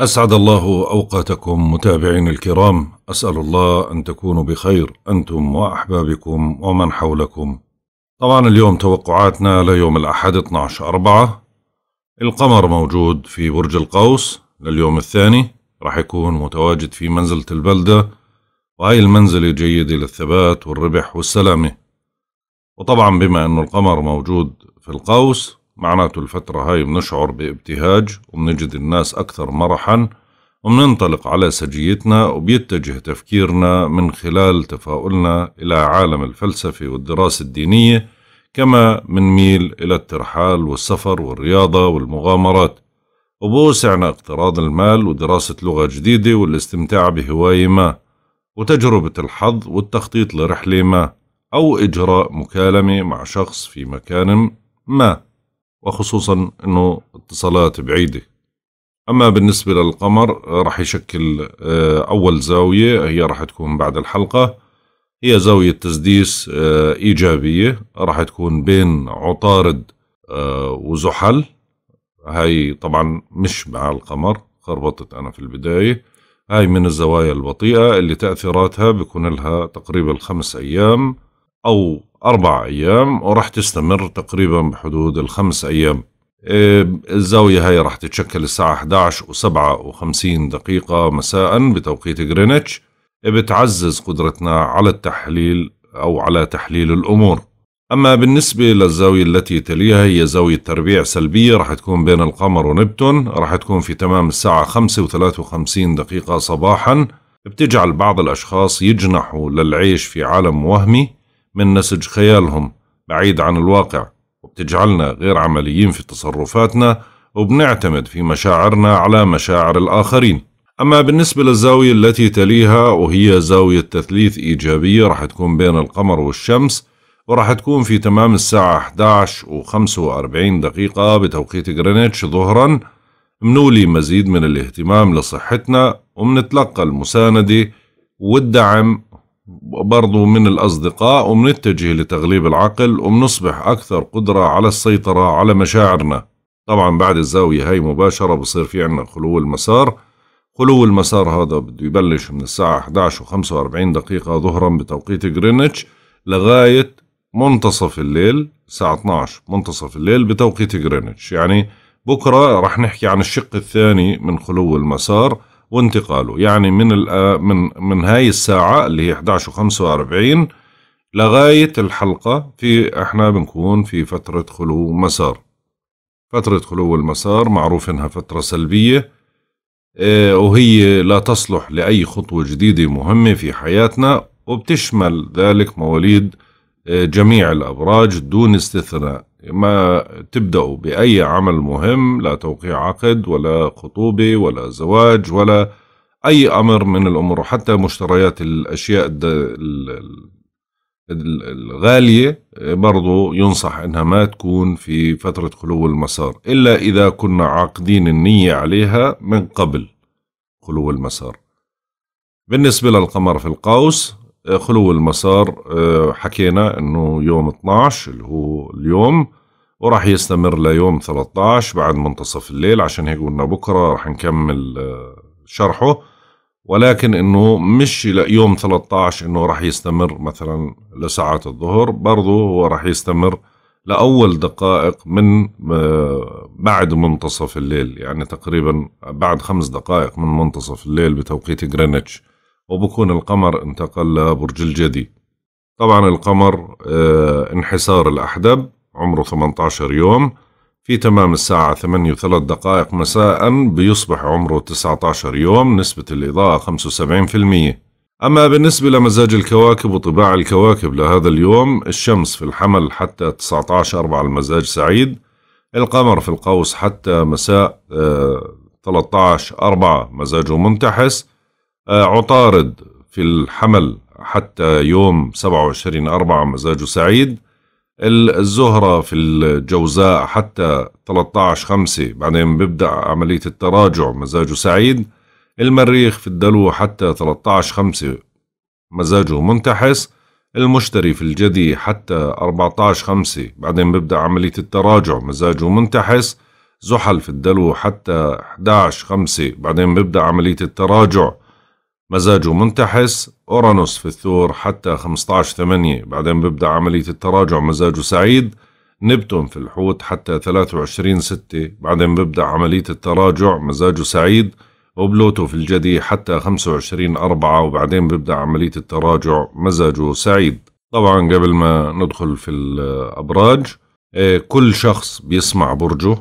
أسعد الله أوقاتكم متابعين الكرام أسأل الله أن تكونوا بخير أنتم وأحبابكم ومن حولكم طبعا اليوم توقعاتنا ليوم الأحد 12 أربعة القمر موجود في برج القوس لليوم الثاني راح يكون متواجد في منزلة البلدة وهي المنزلة جيدة للثبات والربح والسلامة وطبعا بما أنه القمر موجود في القوس معناته الفترة هاي بنشعر بابتهاج وبنجد الناس أكثر مرحا وبننطلق على سجيتنا وبيتجه تفكيرنا من خلال تفاؤلنا إلى عالم الفلسفة والدراسة الدينية كما ميل إلى الترحال والسفر والرياضة والمغامرات وبوسعنا اقتراض المال ودراسة لغة جديدة والاستمتاع بهواية ما وتجربة الحظ والتخطيط لرحلة ما أو إجراء مكالمة مع شخص في مكان ما وخصوصا أنه اتصالات بعيدة أما بالنسبة للقمر راح يشكل آه، أول زاوية هي راح تكون بعد الحلقة هي زاوية تسديس آه، إيجابية راح تكون بين عطارد آه، وزحل هاي طبعا مش مع القمر خربطت أنا في البداية هاي من الزوايا البطيئة اللي تأثيراتها بيكون لها تقريبا خمس أيام أو أربع أيام وراح تستمر تقريبا بحدود الخمس أيام إيه، الزاوية هاي راح تتشكل الساعة 11 و57 دقيقة مساء بتوقيت غرينتش إيه، بتعزز قدرتنا على التحليل أو على تحليل الأمور أما بالنسبة للزاوية التي تليها هي زاوية تربيع سلبية راح تكون بين القمر ونبتون راح تكون في تمام الساعة 5 و53 دقيقة صباحا بتجعل بعض الأشخاص يجنحوا للعيش في عالم وهمي من نسج خيالهم بعيد عن الواقع وبتجعلنا غير عمليين في تصرفاتنا وبنعتمد في مشاعرنا على مشاعر الآخرين أما بالنسبة للزاوية التي تليها وهي زاوية تثليث إيجابية رح تكون بين القمر والشمس ورح تكون في تمام الساعة 11 و 45 دقيقة بتوقيت غرينتش ظهرا منولي مزيد من الاهتمام لصحتنا ومنتلقى المساندة والدعم برضو من الأصدقاء ومنتجه لتغليب العقل ومنصبح أكثر قدرة على السيطرة على مشاعرنا طبعا بعد الزاوية هاي مباشرة بصير في عنا خلو المسار خلو المسار هذا بده يبلش من الساعة 11 و45 دقيقة ظهرا بتوقيت غرينتش لغاية منتصف الليل الساعة 12 منتصف الليل بتوقيت غرينتش يعني بكرة رح نحكي عن الشق الثاني من خلو المسار وانتقاله يعني من آه، من من هاي الساعة اللي هي 11 و45 لغاية الحلقة في احنا بنكون في فترة خلو مسار فترة خلو المسار معروف انها فترة سلبية آه، وهي لا تصلح لأي خطوة جديدة مهمة في حياتنا وبتشمل ذلك مواليد آه، جميع الأبراج دون استثناء ما تبدأوا بأي عمل مهم لا توقيع عقد ولا خطوبة ولا زواج ولا أي أمر من الأمور حتى مشتريات الأشياء الغالية برضو ينصح أنها ما تكون في فترة خلو المسار إلا إذا كنا عاقدين النية عليها من قبل خلو المسار بالنسبة للقمر في القوس خلو المسار آه، حكينا أنه يوم 12 اللي هو اليوم وراح يستمر ليوم 13 بعد منتصف الليل عشان هيك قلنا بكره راح نكمل آه، شرحه ولكن انه مش يوم 13 انه راح يستمر مثلا لساعات الظهر برضه هو راح يستمر لاول دقائق من آه، بعد منتصف الليل يعني تقريبا بعد خمس دقائق من منتصف الليل بتوقيت جرينتش وبكون القمر انتقل لبرج الجدي طبعا القمر آه، انحسار الأحدب عمره 18 يوم في تمام الساعة 8 وثلاث دقائق مساء بيصبح عمره 19 يوم نسبة الإضاءة 75% أما بالنسبة لمزاج الكواكب وطباع الكواكب لهذا اليوم الشمس في الحمل حتى 19 أربعة المزاج سعيد القمر في القوس حتى مساء 13 آه، أربعة مزاجه منتحس آه، عطارد في الحمل حتى يوم 27 أربعة مزاجه سعيد الزهرة في الجوزاء حتى 13 5 بعدين بيبدأ عملية التراجع مزاجه سعيد المريخ في الدلو حتى 13 5 مزاجه منتحس المشتري في الجدي حتى 14 5 بعدين بيبدأ عملية التراجع مزاجه منتحس زحل في الدلو حتى 11 5 بعدين بيبدأ عملية التراجع مزاجه منتحس أورانوس في الثور حتى 15 8 بعدين ببدأ عملية التراجع مزاجه سعيد نبتون في الحوت حتى 23 6 بعدين ببدأ عملية التراجع مزاجه سعيد وبلوتو في الجدي حتى 25 4 وبعدين ببدأ عملية التراجع مزاجه سعيد طبعا قبل ما ندخل في الأبراج إيه، كل شخص بيسمع برجه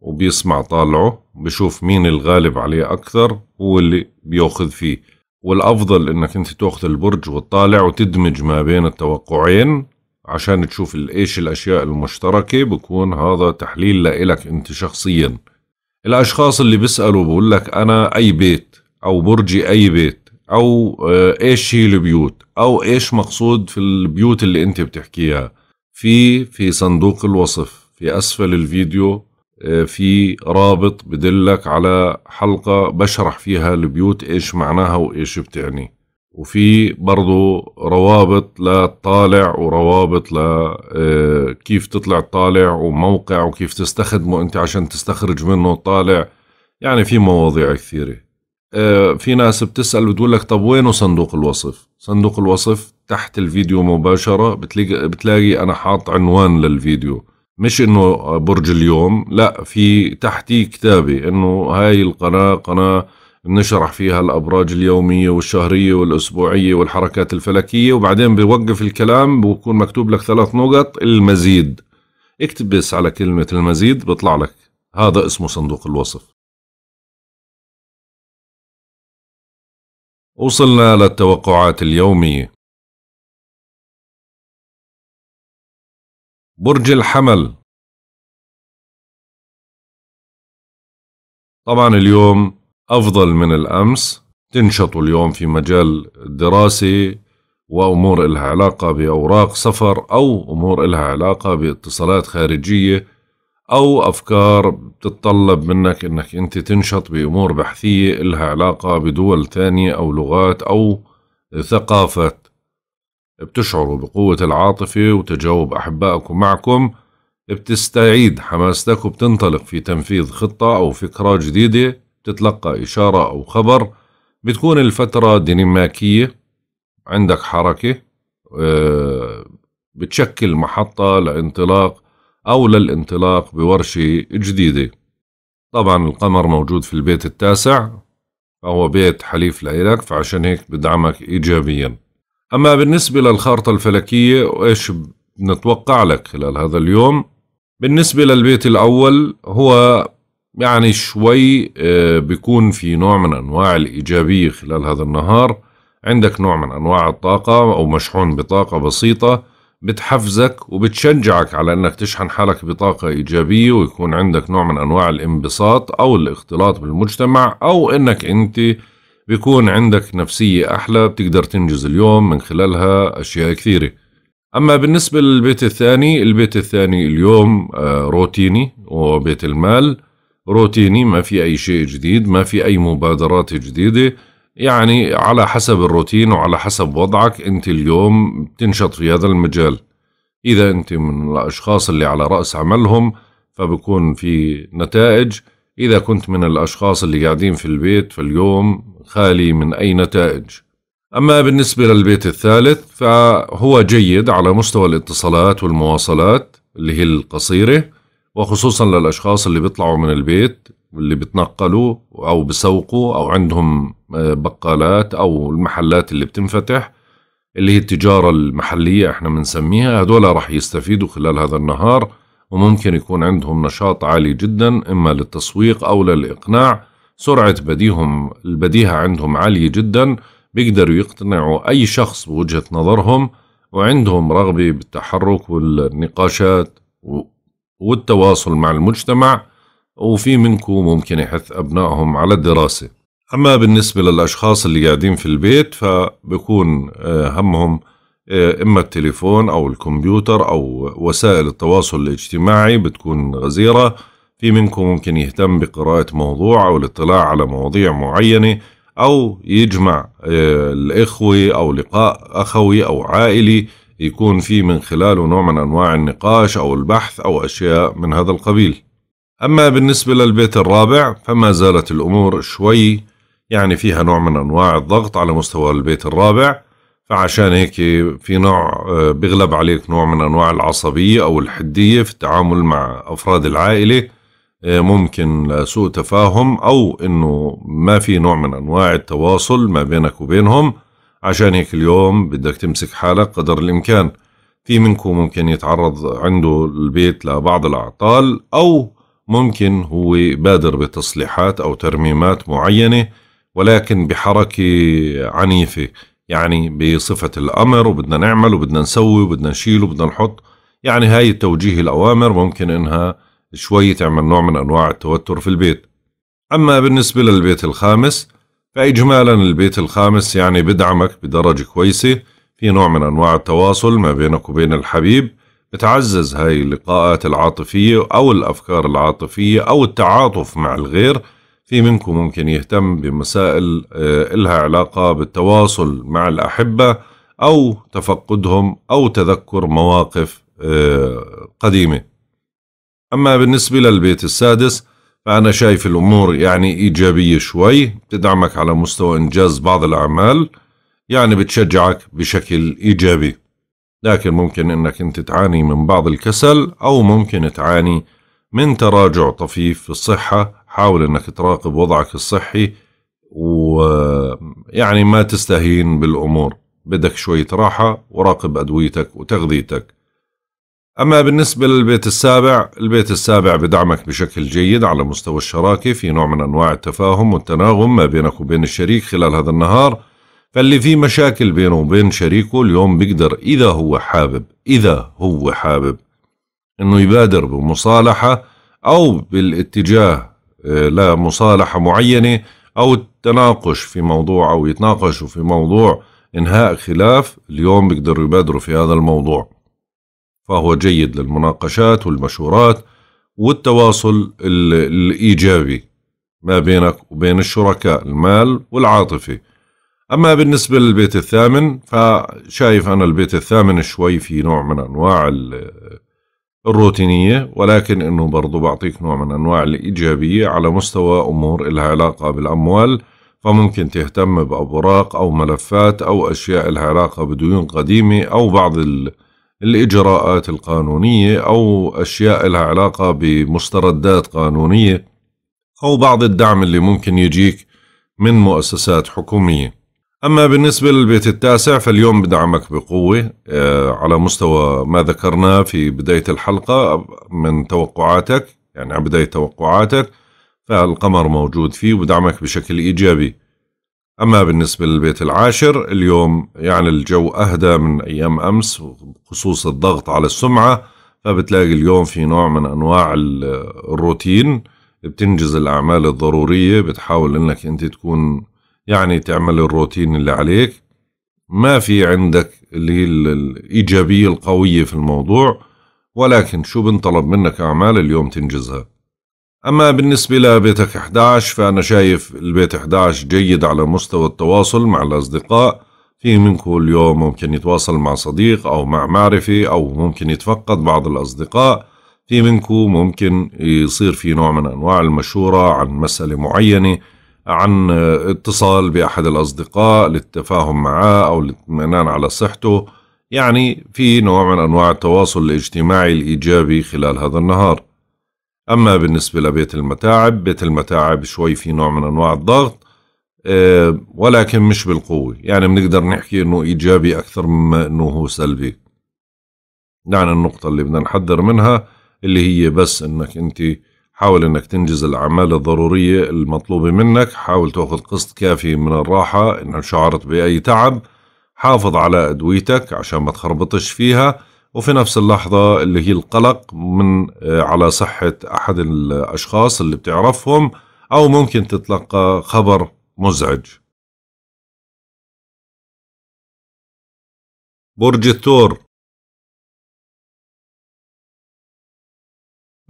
وبيسمع طالعه بشوف مين الغالب عليه أكثر هو اللي بيأخذ فيه والافضل انك انت تاخذ البرج والطالع وتدمج ما بين التوقعين عشان تشوف ايش الاشياء المشتركه بكون هذا تحليل لإلك انت شخصيا الاشخاص اللي بيسالوا بقول لك انا اي بيت او برجي اي بيت او آه، ايش هي البيوت او ايش مقصود في البيوت اللي انت بتحكيها في في صندوق الوصف في اسفل الفيديو آه، في رابط بدلك على حلقة بشرح فيها البيوت إيش معناها وإيش بتعني وفي برضو روابط للطالع وروابط ل آه، كيف تطلع الطالع وموقع وكيف تستخدمه انت عشان تستخرج منه الطالع يعني في مواضيع كثيرة آه، في ناس بتسأل بتقول لك طب وينه صندوق الوصف صندوق الوصف تحت الفيديو مباشرة بتلاقي, بتلاقي أنا حاط عنوان للفيديو مش انه برج اليوم لا في تحتيه كتابه انه هاي القناه قناه بنشرح فيها الابراج اليوميه والشهريه والاسبوعيه والحركات الفلكيه وبعدين بوقف الكلام بكون مكتوب لك ثلاث نقط المزيد اكتب بس على كلمه المزيد بيطلع لك هذا اسمه صندوق الوصف وصلنا للتوقعات اليوميه برج الحمل طبعا اليوم أفضل من الأمس تنشطوا اليوم في مجال الدراسة وأمور إلها علاقة بأوراق سفر أو أمور إلها علاقة باتصالات خارجية أو أفكار تتطلب منك أنك أنت تنشط بأمور بحثية إلها علاقة بدول ثانية أو لغات أو ثقافات بتشعروا بقوة العاطفة وتجاوب أحبائكم معكم بتستعيد حماستك وبتنطلق في تنفيذ خطة أو فكرة جديدة بتتلقى إشارة أو خبر بتكون الفترة ديناميكية عندك حركة آه، بتشكل محطة لانطلاق أو للانطلاق بورشة جديدة طبعا القمر موجود في البيت التاسع فهو بيت حليف لإلك فعشان هيك بدعمك إيجابياً أما بالنسبة للخارطة الفلكية وإيش نتوقع لك خلال هذا اليوم بالنسبة للبيت الأول هو يعني شوي آه، بيكون في نوع من أنواع الإيجابية خلال هذا النهار عندك نوع من أنواع الطاقة أو مشحون بطاقة بسيطة بتحفزك وبتشجعك على أنك تشحن حالك بطاقة إيجابية ويكون عندك نوع من أنواع الانبساط أو الاختلاط بالمجتمع أو أنك أنت بيكون عندك نفسية أحلى بتقدر تنجز اليوم من خلالها أشياء كثيرة أما بالنسبة للبيت الثاني البيت الثاني اليوم آه، روتيني وبيت المال روتيني ما في أي شيء جديد ما في أي مبادرات جديدة يعني على حسب الروتين وعلى حسب وضعك أنت اليوم بتنشط في هذا المجال إذا أنت من الأشخاص اللي على رأس عملهم فبكون في نتائج إذا كنت من الأشخاص اللي قاعدين في البيت فاليوم خالي من أي نتائج أما بالنسبة للبيت الثالث فهو جيد على مستوى الاتصالات والمواصلات اللي هي القصيرة وخصوصا للأشخاص اللي بيطلعوا من البيت اللي بتنقلوا أو بسوقوا أو عندهم آه، بقالات أو المحلات اللي بتنفتح اللي هي التجارة المحلية احنا بنسميها هدول رح يستفيدوا خلال هذا النهار وممكن يكون عندهم نشاط عالي جدا إما للتسويق أو للإقناع سرعة بديهم البديهة عندهم عالية جدا بيقدروا يقتنعوا أي شخص بوجهة نظرهم وعندهم رغبة بالتحرك والنقاشات والتواصل مع المجتمع وفي منكم ممكن يحث أبنائهم على الدراسة أما بالنسبة للأشخاص اللي قاعدين في البيت فبكون آه، همهم آه، إما التليفون أو الكمبيوتر أو وسائل التواصل الاجتماعي بتكون غزيرة في منكم ممكن يهتم بقراءة موضوع أو الاطلاع على مواضيع معينة أو يجمع آه، الإخوة أو لقاء أخوي أو عائلي يكون في من خلاله نوع من أنواع النقاش أو البحث أو أشياء من هذا القبيل أما بالنسبة للبيت الرابع فما زالت الأمور شوي يعني فيها نوع من أنواع الضغط على مستوى البيت الرابع فعشان هيك في نوع آه، بغلب عليك نوع من أنواع العصبية أو الحدية في التعامل مع أفراد العائلة ممكن لسوء تفاهم او انه ما في نوع من انواع التواصل ما بينك وبينهم عشان هيك اليوم بدك تمسك حالك قدر الامكان في منكم ممكن يتعرض عنده البيت لبعض الاعطال او ممكن هو بادر بتصليحات او ترميمات معينه ولكن بحركه عنيفه يعني بصفه الامر وبدنا نعمل وبدنا نسوي وبدنا نشيل وبدنا نحط يعني هاي التوجيه الاوامر ممكن انها شوي تعمل نوع من أنواع التوتر في البيت أما بالنسبة للبيت الخامس فإجمالا البيت الخامس يعني بدعمك بدرجة كويسة في نوع من أنواع التواصل ما بينك وبين الحبيب بتعزز هاي اللقاءات العاطفية أو الأفكار العاطفية أو التعاطف مع الغير في منكم ممكن يهتم بمسائل آه، إلها علاقة بالتواصل مع الأحبة أو تفقدهم أو تذكر مواقف آه، قديمة أما بالنسبة للبيت السادس فأنا شايف الأمور يعني إيجابية شوي بتدعمك على مستوى إنجاز بعض الأعمال يعني بتشجعك بشكل إيجابي لكن ممكن أنك أنت تعاني من بعض الكسل أو ممكن تعاني من تراجع طفيف في الصحة حاول أنك تراقب وضعك الصحي ويعني ما تستهين بالأمور بدك شوية راحة وراقب أدويتك وتغذيتك أما بالنسبة للبيت السابع البيت السابع بدعمك بشكل جيد على مستوى الشراكة في نوع من أنواع التفاهم والتناغم ما بينك وبين الشريك خلال هذا النهار فاللي في مشاكل بينه وبين شريكه اليوم بيقدر إذا هو حابب إذا هو حابب أنه يبادر بمصالحة أو بالاتجاه آه، لمصالحة معينة أو التناقش في موضوع أو يتناقشوا في موضوع إنهاء خلاف اليوم بيقدروا يبادروا في هذا الموضوع فهو جيد للمناقشات والمشورات والتواصل الإيجابي ما بينك وبين الشركاء المال والعاطفة أما بالنسبة للبيت الثامن فشايف أنا البيت الثامن شوي في نوع من أنواع الروتينية ولكن أنه برضو بعطيك نوع من أنواع الإيجابية على مستوى أمور إلها علاقة بالأموال فممكن تهتم بأوراق أو ملفات أو أشياء لها علاقة بديون قديمة أو بعض ال الإجراءات القانونية أو أشياء لها علاقة بمستردات قانونية أو بعض الدعم اللي ممكن يجيك من مؤسسات حكومية أما بالنسبة للبيت التاسع فاليوم بدعمك بقوة آه، على مستوى ما ذكرناه في بداية الحلقة من توقعاتك يعني بداية توقعاتك فالقمر موجود فيه ودعمك بشكل إيجابي أما بالنسبة للبيت العاشر اليوم يعني الجو أهدى من أيام أمس وخصوص الضغط على السمعة فبتلاقي اليوم في نوع من أنواع الروتين بتنجز الأعمال الضرورية بتحاول أنك أنت تكون يعني تعمل الروتين اللي عليك ما في عندك اللي هي الإيجابية القوية في الموضوع ولكن شو بنطلب منك أعمال اليوم تنجزها أما بالنسبة لبيتك 11 فأنا شايف البيت 11 جيد على مستوى التواصل مع الأصدقاء في منكم اليوم ممكن يتواصل مع صديق أو مع معرفة أو ممكن يتفقد بعض الأصدقاء في منكم ممكن يصير في نوع من أنواع المشورة عن مسألة معينة عن اتصال بأحد الأصدقاء للتفاهم معه أو للاطمئنان على صحته يعني في نوع من أنواع التواصل الاجتماعي الإيجابي خلال هذا النهار أما بالنسبة لبيت المتاعب بيت المتاعب شوي في نوع من أنواع الضغط آه، ولكن مش بالقوة يعني بنقدر نحكي أنه إيجابي أكثر مما أنه هو سلبي دعنا النقطة اللي بدنا نحذر منها اللي هي بس أنك أنت حاول أنك تنجز الأعمال الضرورية المطلوبة منك حاول تأخذ قسط كافي من الراحة إن شعرت بأي تعب حافظ على أدويتك عشان ما تخربطش فيها وفي نفس اللحظة اللي هي القلق من آه، على صحة أحد الأشخاص اللي بتعرفهم أو ممكن تتلقى خبر مزعج برج الثور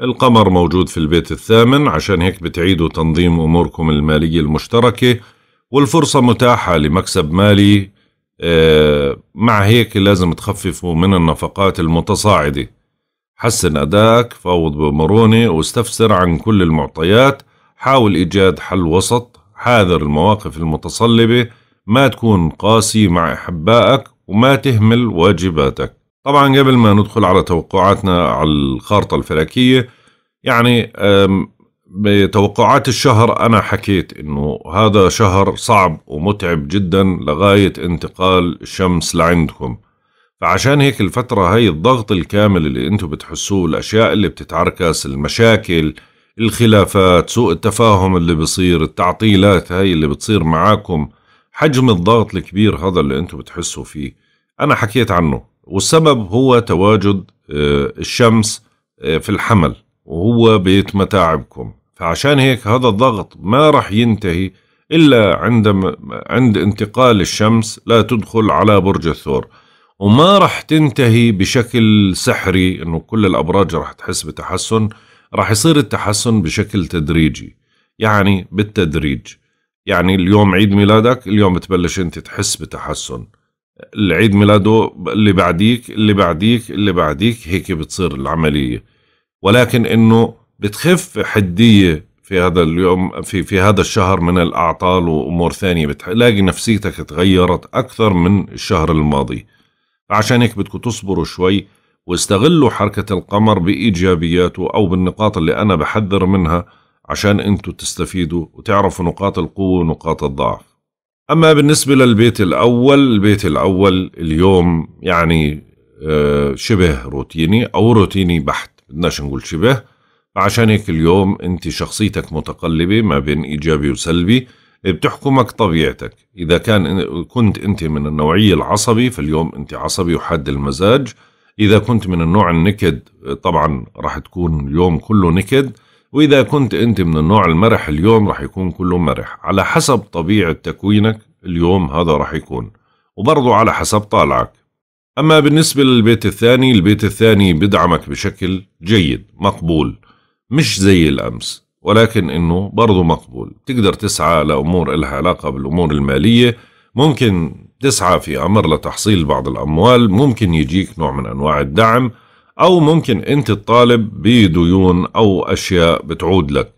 القمر موجود في البيت الثامن عشان هيك بتعيدوا تنظيم أموركم المالية المشتركة والفرصة متاحة لمكسب مالي مع هيك لازم تخففوا من النفقات المتصاعدة حسن أداك فوض بمرونة واستفسر عن كل المعطيات حاول إيجاد حل وسط حاذر المواقف المتصلبة ما تكون قاسي مع أحبائك وما تهمل واجباتك طبعا قبل ما ندخل على توقعاتنا على الخارطة الفلكية يعني بتوقعات الشهر أنا حكيت إنه هذا شهر صعب ومتعب جدا لغاية انتقال الشمس لعندكم فعشان هيك الفترة هاي الضغط الكامل اللي انتم بتحسوه الأشياء اللي بتتعركس المشاكل الخلافات سوء التفاهم اللي بصير التعطيلات هاي اللي بتصير معاكم حجم الضغط الكبير هذا اللي انتم بتحسوا فيه أنا حكيت عنه والسبب هو تواجد آه، الشمس آه، في الحمل وهو بيت متاعبكم فعشان هيك هذا الضغط ما راح ينتهي إلا عندما عند انتقال الشمس لا تدخل على برج الثور وما راح تنتهي بشكل سحري انه كل الابراج راح تحس بتحسن راح يصير التحسن بشكل تدريجي يعني بالتدريج يعني اليوم عيد ميلادك اليوم بتبلش انت تحس بتحسن العيد ميلاده اللي بعديك اللي بعديك اللي بعديك هيك بتصير العمليه ولكن انه بتخف حديه في هذا اليوم في في هذا الشهر من الاعطال وامور ثانيه بتلاقي نفسيتك تغيرت اكثر من الشهر الماضي فعشان هيك بدكم تصبروا شوي واستغلوا حركة القمر بإيجابياته أو بالنقاط اللي أنا بحذر منها عشان أنتوا تستفيدوا وتعرفوا نقاط القوة ونقاط الضعف أما بالنسبة للبيت الأول البيت الأول اليوم يعني آه، شبه روتيني أو روتيني بحت بدناش نقول شبه عشان هيك اليوم انت شخصيتك متقلبة ما بين ايجابي وسلبي بتحكمك طبيعتك اذا كان كنت انت من النوعية العصبي فاليوم انت عصبي وحاد المزاج اذا كنت من النوع النكد طبعا راح تكون اليوم كله نكد واذا كنت انت من النوع المرح اليوم راح يكون كله مرح على حسب طبيعة تكوينك اليوم هذا راح يكون وبرضه على حسب طالعك أما بالنسبة للبيت الثاني البيت الثاني بدعمك بشكل جيد مقبول مش زي الأمس ولكن إنه برضه مقبول تقدر تسعى لأمور إلها علاقة بالأمور المالية ممكن تسعى في أمر لتحصيل بعض الأموال ممكن يجيك نوع من أنواع الدعم أو ممكن أنت تطالب بديون أو أشياء بتعود لك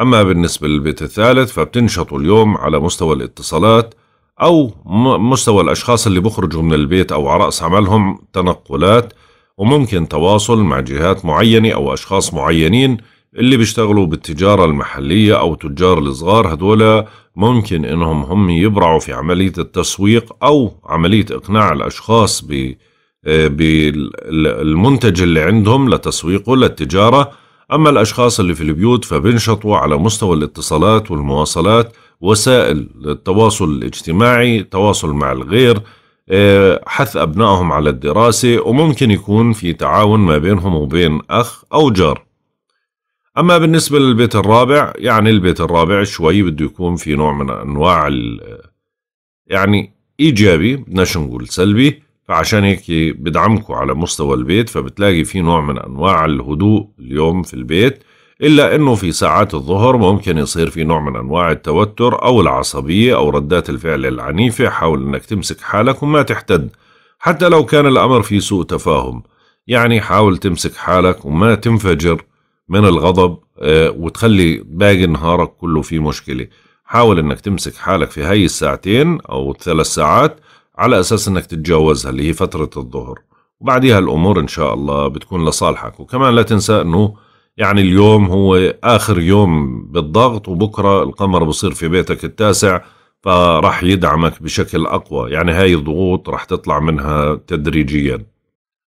أما بالنسبة للبيت الثالث فبتنشطوا اليوم على مستوى الاتصالات أو مستوى الأشخاص اللي بخرجوا من البيت أو على رأس عملهم تنقلات وممكن تواصل مع جهات معينة أو أشخاص معينين اللي بيشتغلوا بالتجارة المحلية أو تجار الصغار هدول ممكن إنهم هم يبرعوا في عملية التسويق أو عملية إقناع الأشخاص آه، بالمنتج اللي عندهم لتسويقه للتجارة أما الأشخاص اللي في البيوت فبنشطوا على مستوى الاتصالات والمواصلات وسائل التواصل الاجتماعي تواصل مع الغير آه، حث أبنائهم على الدراسة وممكن يكون في تعاون ما بينهم وبين أخ أو جار أما بالنسبة للبيت الرابع يعني البيت الرابع شوي بده يكون في نوع من أنواع يعني إيجابي بدناش نقول سلبي فعشان هيك بدعمكم على مستوى البيت فبتلاقي في نوع من أنواع الهدوء اليوم في البيت إلا أنه في ساعات الظهر ممكن يصير في نوع من أنواع التوتر أو العصبية أو ردات الفعل العنيفة حاول أنك تمسك حالك وما تحتد حتى لو كان الأمر في سوء تفاهم يعني حاول تمسك حالك وما تنفجر من الغضب آه، وتخلي باقي نهارك كله في مشكلة حاول أنك تمسك حالك في هاي الساعتين أو الثلاث ساعات على أساس أنك تتجاوزها اللي هي فترة الظهر وبعديها الأمور إن شاء الله بتكون لصالحك وكمان لا تنسى أنه يعني اليوم هو آخر يوم بالضغط وبكرة القمر بصير في بيتك التاسع فراح يدعمك بشكل أقوى يعني هاي الضغوط راح تطلع منها تدريجيا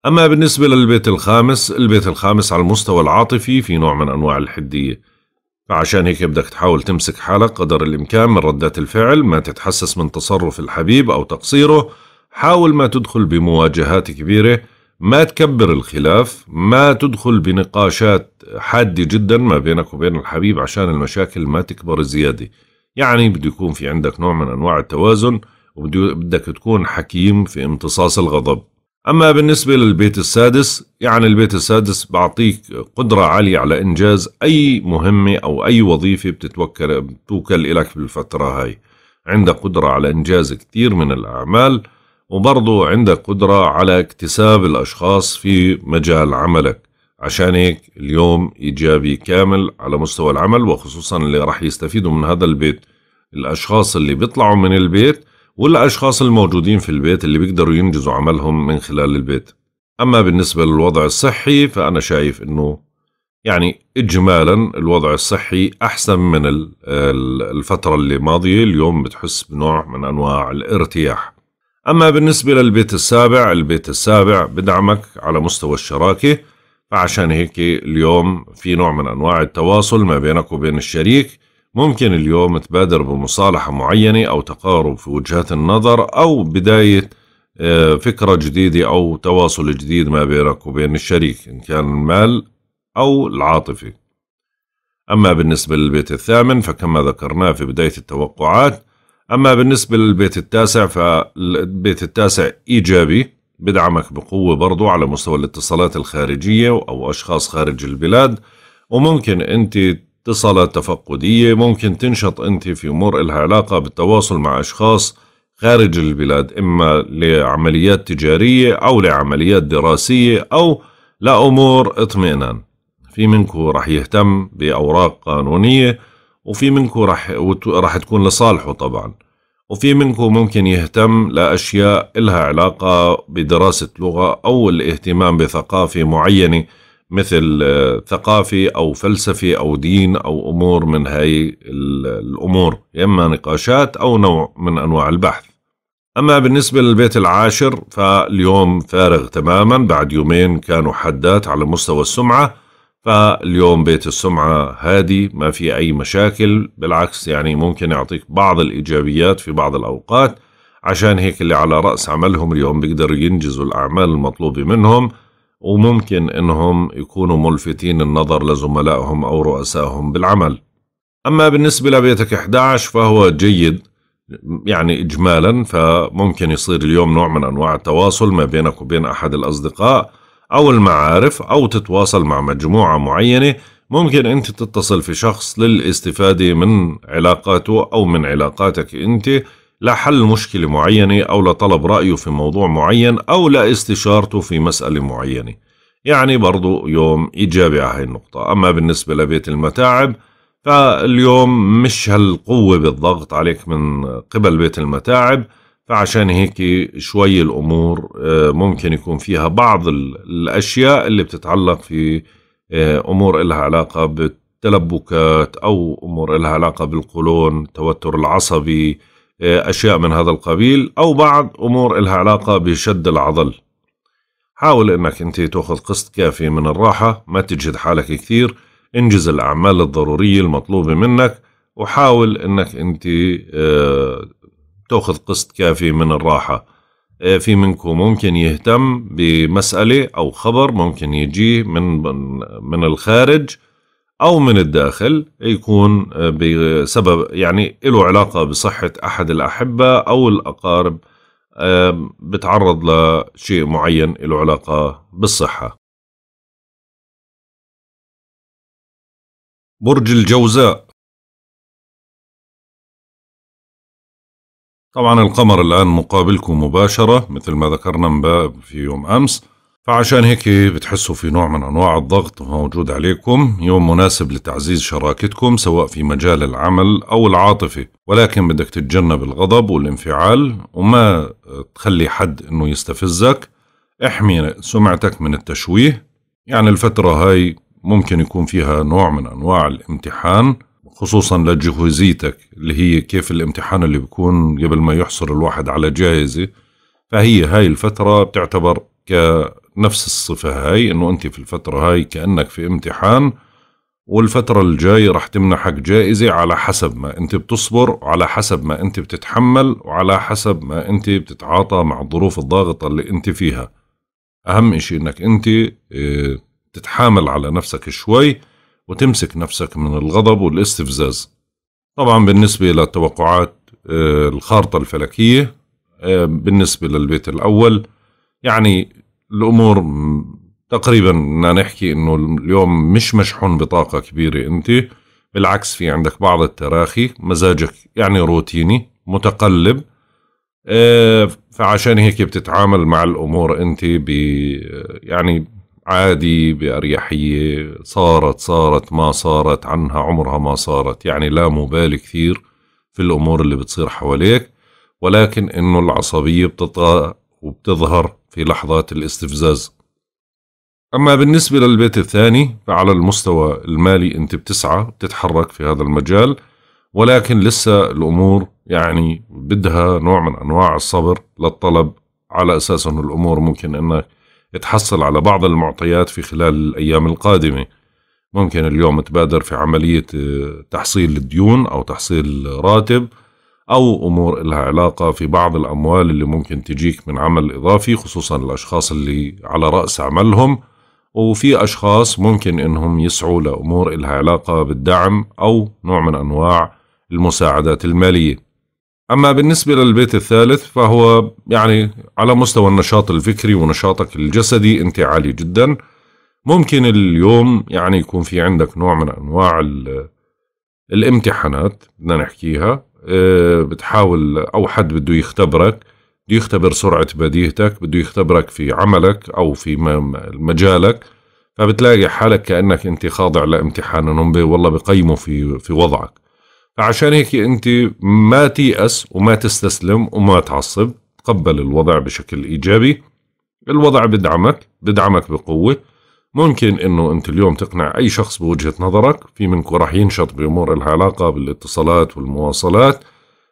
أما بالنسبة للبيت الخامس البيت الخامس على المستوى العاطفي في نوع من أنواع الحدية فعشان هيك بدك تحاول تمسك حالك قدر الإمكان من ردات الفعل ما تتحسس من تصرف الحبيب أو تقصيره حاول ما تدخل بمواجهات كبيرة ما تكبر الخلاف ما تدخل بنقاشات حادة جدا ما بينك وبين الحبيب عشان المشاكل ما تكبر زيادة يعني بده يكون في عندك نوع من أنواع التوازن وبدك تكون حكيم في امتصاص الغضب أما بالنسبة للبيت السادس يعني البيت السادس بعطيك قدرة عالية على إنجاز أي مهمة أو أي وظيفة بتتوكل بتوكل إلك بالفترة هاي عندك قدرة على إنجاز كثير من الأعمال وبرضه عندك قدرة على اكتساب الأشخاص في مجال عملك عشان هيك اليوم إيجابي كامل على مستوى العمل وخصوصا اللي راح يستفيدوا من هذا البيت الأشخاص اللي بيطلعوا من البيت والأشخاص الموجودين في البيت اللي بيقدروا ينجزوا عملهم من خلال البيت أما بالنسبة للوضع الصحي فأنا شايف أنه يعني إجمالا الوضع الصحي أحسن من الفترة اللي ماضية اليوم بتحس بنوع من أنواع الارتياح أما بالنسبة للبيت السابع البيت السابع بدعمك على مستوى الشراكة فعشان هيك اليوم في نوع من أنواع التواصل ما بينك وبين الشريك ممكن اليوم تبادر بمصالحة معينة أو تقارب في وجهات النظر أو بداية آه، فكرة جديدة أو تواصل جديد ما بينك وبين الشريك إن كان المال أو العاطفة أما بالنسبة للبيت الثامن فكما ذكرناه في بداية التوقعات أما بالنسبة للبيت التاسع فالبيت التاسع إيجابي بدعمك بقوة برضو على مستوى الاتصالات الخارجية أو أشخاص خارج البلاد وممكن أنت اتصالات تفقدية ممكن تنشط أنت في أمور إلها علاقة بالتواصل مع أشخاص خارج البلاد إما لعمليات تجارية أو لعمليات دراسية أو لأمور اطمئنان في منكم رح يهتم بأوراق قانونية وفي منكم راح راح تكون لصالحه طبعا وفي منكم ممكن يهتم لأشياء إلها علاقة بدراسة لغة أو الاهتمام بثقافة معينة مثل آه، ثقافي أو فلسفي أو دين أو أمور من هاي الأمور إما نقاشات أو نوع من أنواع البحث أما بالنسبة للبيت العاشر فاليوم فارغ تماما بعد يومين كانوا حدات على مستوى السمعة فاليوم بيت السمعة هادي ما في أي مشاكل بالعكس يعني ممكن يعطيك بعض الإيجابيات في بعض الأوقات عشان هيك اللي على رأس عملهم اليوم بيقدروا ينجزوا الأعمال المطلوبة منهم وممكن إنهم يكونوا ملفتين النظر لزملائهم أو رؤسائهم بالعمل أما بالنسبة لبيتك 11 فهو جيد يعني إجمالا فممكن يصير اليوم نوع من أنواع التواصل ما بينك وبين أحد الأصدقاء أو المعارف أو تتواصل مع مجموعة معينة ممكن أنت تتصل في شخص للاستفادة من علاقاته أو من علاقاتك أنت لحل مشكلة معينة أو لطلب رأيه في موضوع معين أو لاستشارته في مسألة معينة يعني برضو يوم إيجابي على هاي النقطة أما بالنسبة لبيت المتاعب فاليوم مش هالقوة بالضغط عليك من قبل بيت المتاعب فعشان هيك شوي الامور آه، ممكن يكون فيها بعض الاشياء اللي بتتعلق في آه، امور لها علاقه بالتلبكات او امور لها علاقه بالقولون التوتر العصبي آه، اشياء من هذا القبيل او بعض امور لها علاقه بشد العضل حاول انك انت تاخذ قسط كافي من الراحه ما تجهد حالك كثير انجز الاعمال الضروريه المطلوبه منك وحاول انك انت تأخذ قسط كافي من الراحة إيه، في منكم ممكن يهتم بمسألة أو خبر ممكن يجي من من الخارج أو من الداخل يكون إيه، بسبب يعني له علاقة بصحة أحد الأحبة أو الأقارب إيه، بتعرض لشيء معين له علاقة بالصحة برج الجوزاء طبعا القمر الآن مقابلكم مباشرة مثل ما ذكرنا باب في يوم أمس فعشان هيك بتحسوا في نوع من أنواع الضغط موجود عليكم يوم مناسب لتعزيز شراكتكم سواء في مجال العمل أو العاطفة ولكن بدك تتجنب الغضب والانفعال وما تخلي حد أنه يستفزك احمي سمعتك من التشويه يعني الفترة هاي ممكن يكون فيها نوع من أنواع الامتحان خصوصا لجهوزيتك اللي هي كيف الامتحان اللي بيكون قبل ما يحصل الواحد على جائزة فهي هاي الفترة بتعتبر كنفس الصفة هاي انه انت في الفترة هاي كأنك في امتحان والفترة الجاي رح تمنحك جائزة على حسب ما انت بتصبر وعلى حسب ما انت بتتحمل وعلى حسب ما انت بتتعاطى مع الظروف الضاغطة اللي انت فيها اهم اشي انك انت آه، تتحامل على نفسك شوي وتمسك نفسك من الغضب والاستفزاز طبعا بالنسبة للتوقعات آه، الخارطة الفلكية آه، بالنسبة للبيت الأول يعني الأمور تقريبا بدنا نحكي انه اليوم مش مشحون بطاقه كبيره انت بالعكس في عندك بعض التراخي مزاجك يعني روتيني متقلب آه، فعشان هيك بتتعامل مع الامور انت ب يعني عادي بأريحية صارت صارت ما صارت عنها عمرها ما صارت يعني لا مبالي كثير في الأمور اللي بتصير حواليك ولكن إنه العصبية بتطغى وبتظهر في لحظات الاستفزاز أما بالنسبة للبيت الثاني فعلى المستوى المالي أنت بتسعى بتتحرك في هذا المجال ولكن لسه الأمور يعني بدها نوع من أنواع الصبر للطلب على أساس أنه الأمور ممكن أنك يتحصل على بعض المعطيات في خلال الأيام القادمة ممكن اليوم تبادر في عملية آه، تحصيل الديون أو تحصيل راتب أو أمور لها علاقة في بعض الأموال اللي ممكن تجيك من عمل إضافي خصوصا الأشخاص اللي على رأس عملهم وفي أشخاص ممكن إنهم يسعوا لأمور لها علاقة بالدعم أو نوع من أنواع المساعدات المالية أما بالنسبة للبيت الثالث فهو يعني على مستوى النشاط الفكري ونشاطك الجسدي أنت عالي جدا ممكن اليوم يعني يكون في عندك نوع من أنواع الامتحانات بدنا نحكيها آه، بتحاول أو حد بده يختبرك بده يختبر سرعة بديهتك بده يختبرك في عملك أو في مجالك فبتلاقي حالك كأنك أنت خاضع لامتحان والله بقيموا في, في وضعك فعشان هيك انت ما تيأس وما تستسلم وما تعصب تقبل الوضع بشكل ايجابي الوضع بدعمك بدعمك بقوه ممكن انه انت اليوم تقنع اي شخص بوجهه نظرك في منكم راح ينشط بامور العلاقة علاقه بالاتصالات والمواصلات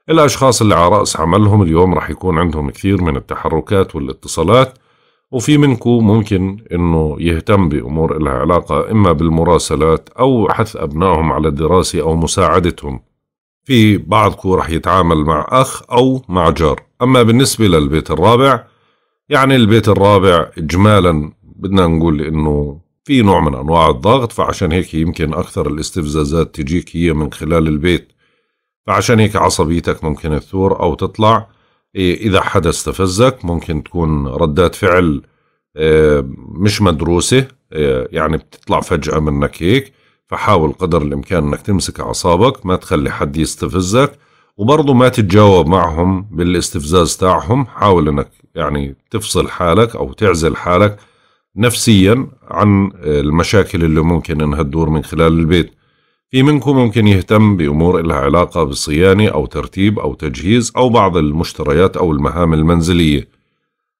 الاشخاص اللي على راس عملهم اليوم راح يكون عندهم كثير من التحركات والاتصالات وفي منكم ممكن انه يهتم بامور لها علاقه اما بالمراسلات او حث ابنائهم على الدراسه او مساعدتهم في بعضكم راح يتعامل مع أخ أو مع جار أما بالنسبة للبيت الرابع يعني البيت الرابع إجمالا بدنا نقول إنه في نوع من أنواع الضغط فعشان هيك يمكن أكثر الاستفزازات تجيك هي من خلال البيت فعشان هيك عصبيتك ممكن تثور أو تطلع إيه، إذا حدا استفزك ممكن تكون ردات فعل آه، مش مدروسة آه، يعني بتطلع فجأة منك هيك فحاول قدر الإمكان أنك تمسك أعصابك ما تخلي حد يستفزك وبرضه ما تتجاوب معهم بالاستفزاز تاعهم حاول أنك يعني تفصل حالك أو تعزل حالك نفسيا عن المشاكل اللي ممكن أنها تدور من خلال البيت في منكم ممكن يهتم بأمور لها علاقة بصيانة أو ترتيب أو تجهيز أو بعض المشتريات أو المهام المنزلية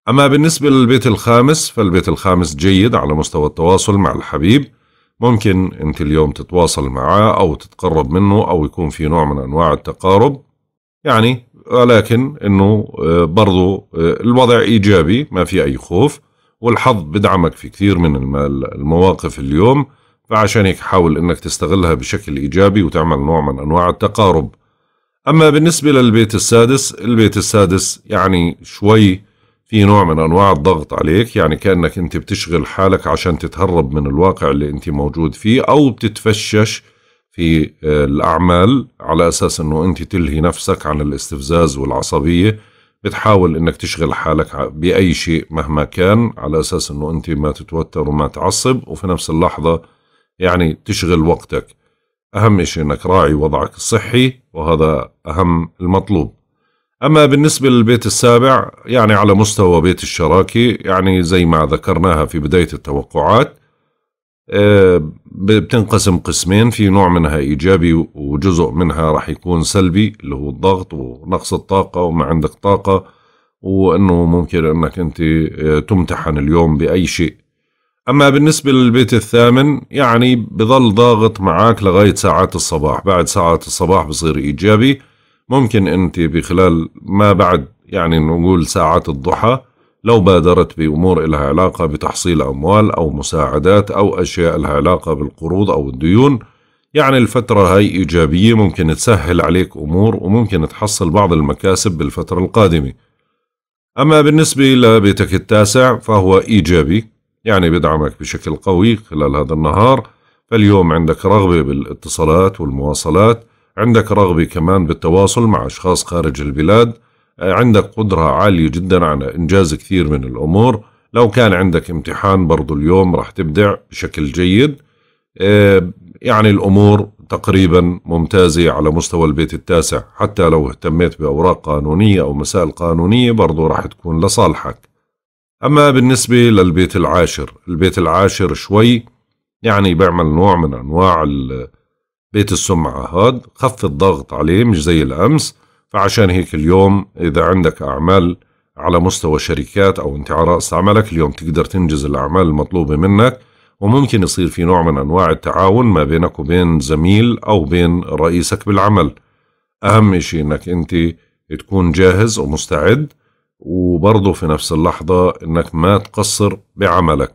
أما بالنسبة للبيت الخامس فالبيت الخامس جيد على مستوى التواصل مع الحبيب ممكن انت اليوم تتواصل معاه او تتقرب منه او يكون في نوع من انواع التقارب يعني ولكن انه آه، برضو آه، الوضع ايجابي ما في اي خوف والحظ بدعمك في كثير من المواقف اليوم فعشان هيك حاول انك تستغلها بشكل ايجابي وتعمل نوع من انواع التقارب اما بالنسبه للبيت السادس البيت السادس يعني شوي في نوع من انواع الضغط عليك يعني كانك انت بتشغل حالك عشان تتهرب من الواقع اللي انت موجود فيه او بتتفشش في آه، الاعمال على اساس انه انت تلهي نفسك عن الاستفزاز والعصبيه بتحاول انك تشغل حالك باي شيء مهما كان على اساس انه انت ما تتوتر وما تعصب وفي نفس اللحظه يعني تشغل وقتك اهم شيء انك راعي وضعك الصحي وهذا اهم المطلوب أما بالنسبة للبيت السابع يعني على مستوى بيت الشراكة يعني زي ما ذكرناها في بداية التوقعات آه، بتنقسم قسمين في نوع منها إيجابي وجزء منها راح يكون سلبي اللي هو الضغط ونقص الطاقة وما عندك طاقة وأنه ممكن أنك أنت آه، تمتحن اليوم بأي شيء أما بالنسبة للبيت الثامن يعني بظل ضاغط معاك لغاية ساعات الصباح بعد ساعات الصباح بصير إيجابي ممكن أنت بخلال ما بعد يعني نقول ساعات الضحى لو بادرت بأمور لها علاقة بتحصيل أموال أو مساعدات أو أشياء لها علاقة بالقروض أو الديون يعني الفترة هاي إيجابية ممكن تسهل عليك أمور وممكن تحصل بعض المكاسب بالفترة القادمة أما بالنسبة لبيتك التاسع فهو إيجابي يعني بدعمك بشكل قوي خلال هذا النهار فاليوم عندك رغبة بالاتصالات والمواصلات عندك رغبة كمان بالتواصل مع أشخاص خارج البلاد آه، عندك قدرة عالية جدا على إنجاز كثير من الأمور لو كان عندك امتحان برضو اليوم راح تبدع بشكل جيد آه، يعني الأمور تقريبا ممتازة على مستوى البيت التاسع حتى لو اهتميت بأوراق قانونية أو مسائل قانونية برضو راح تكون لصالحك أما بالنسبة للبيت العاشر البيت العاشر شوي يعني بيعمل نوع من أنواع ال بيت السمعة هاد خف الضغط عليه مش زي الأمس فعشان هيك اليوم إذا عندك أعمال على مستوى شركات أو أنت على رأس عملك اليوم تقدر تنجز الأعمال المطلوبة منك وممكن يصير في نوع من أنواع التعاون ما بينك وبين زميل أو بين رئيسك بالعمل أهم شيء أنك أنت تكون جاهز ومستعد وبرضه في نفس اللحظة أنك ما تقصر بعملك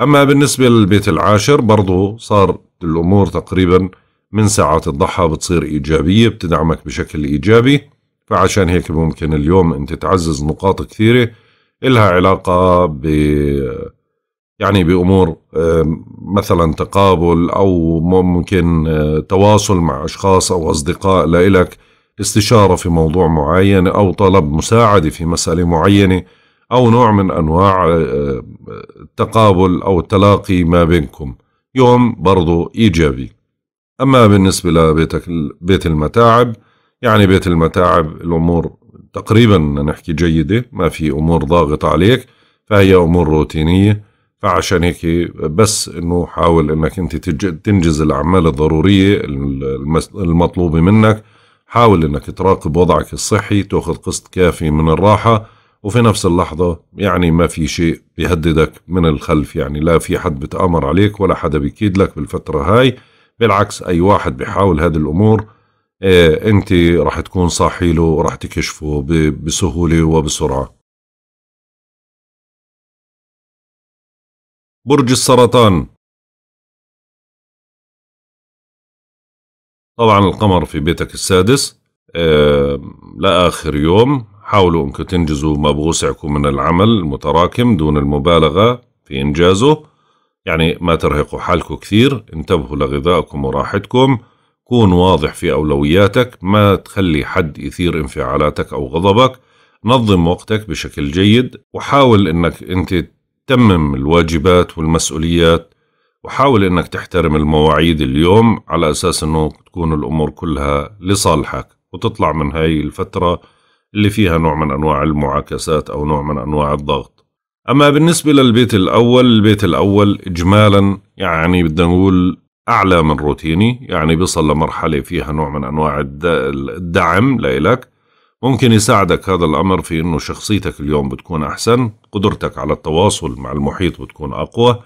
أما بالنسبة للبيت العاشر برضه صار الأمور تقريباً من ساعات الضحى بتصير إيجابية بتدعمك بشكل إيجابي فعشان هيك ممكن اليوم أنت تعزز نقاط كثيرة إلها علاقة ب يعني بأمور مثلا تقابل أو ممكن آه، تواصل مع أشخاص أو أصدقاء لإلك استشارة في موضوع معين أو طلب مساعدة في مسألة معينة أو نوع من أنواع التقابل آه، آه، أو التلاقي ما بينكم يوم برضو إيجابي أما بالنسبة لبيتك بيت المتاعب يعني بيت المتاعب الأمور تقريبا نحكي جيدة ما في أمور ضاغطة عليك فهي أمور روتينية فعشان هيك بس انه حاول انك انت تنجز الاعمال الضروريه المطلوبه منك حاول انك تراقب وضعك الصحي تاخذ قسط كافي من الراحه وفي نفس اللحظه يعني ما في شيء بيهددك من الخلف يعني لا في حد بتامر عليك ولا حدا بيكيد لك بالفتره هاي بالعكس اي واحد بيحاول هذه الامور إيه انت راح تكون صاحي له وراح تكشفه بسهوله وبسرعه برج السرطان طبعا القمر في بيتك السادس إيه لاخر يوم حاولوا انكم تنجزوا ما بوسعكم من العمل المتراكم دون المبالغه في انجازه يعني ما ترهقوا حالكم كثير انتبهوا لغذائكم وراحتكم كون واضح في أولوياتك ما تخلي حد يثير انفعالاتك أو غضبك نظم وقتك بشكل جيد وحاول أنك أنت تتمم الواجبات والمسؤوليات وحاول أنك تحترم المواعيد اليوم على أساس أنه تكون الأمور كلها لصالحك وتطلع من هاي الفترة اللي فيها نوع من أنواع المعاكسات أو نوع من أنواع الضغط أما بالنسبة للبيت الأول البيت الأول إجمالا يعني بدنا نقول أعلى من روتيني يعني بيصل لمرحلة فيها نوع من أنواع الدعم لإلك ممكن يساعدك هذا الأمر في أنه شخصيتك اليوم بتكون أحسن قدرتك على التواصل مع المحيط بتكون أقوى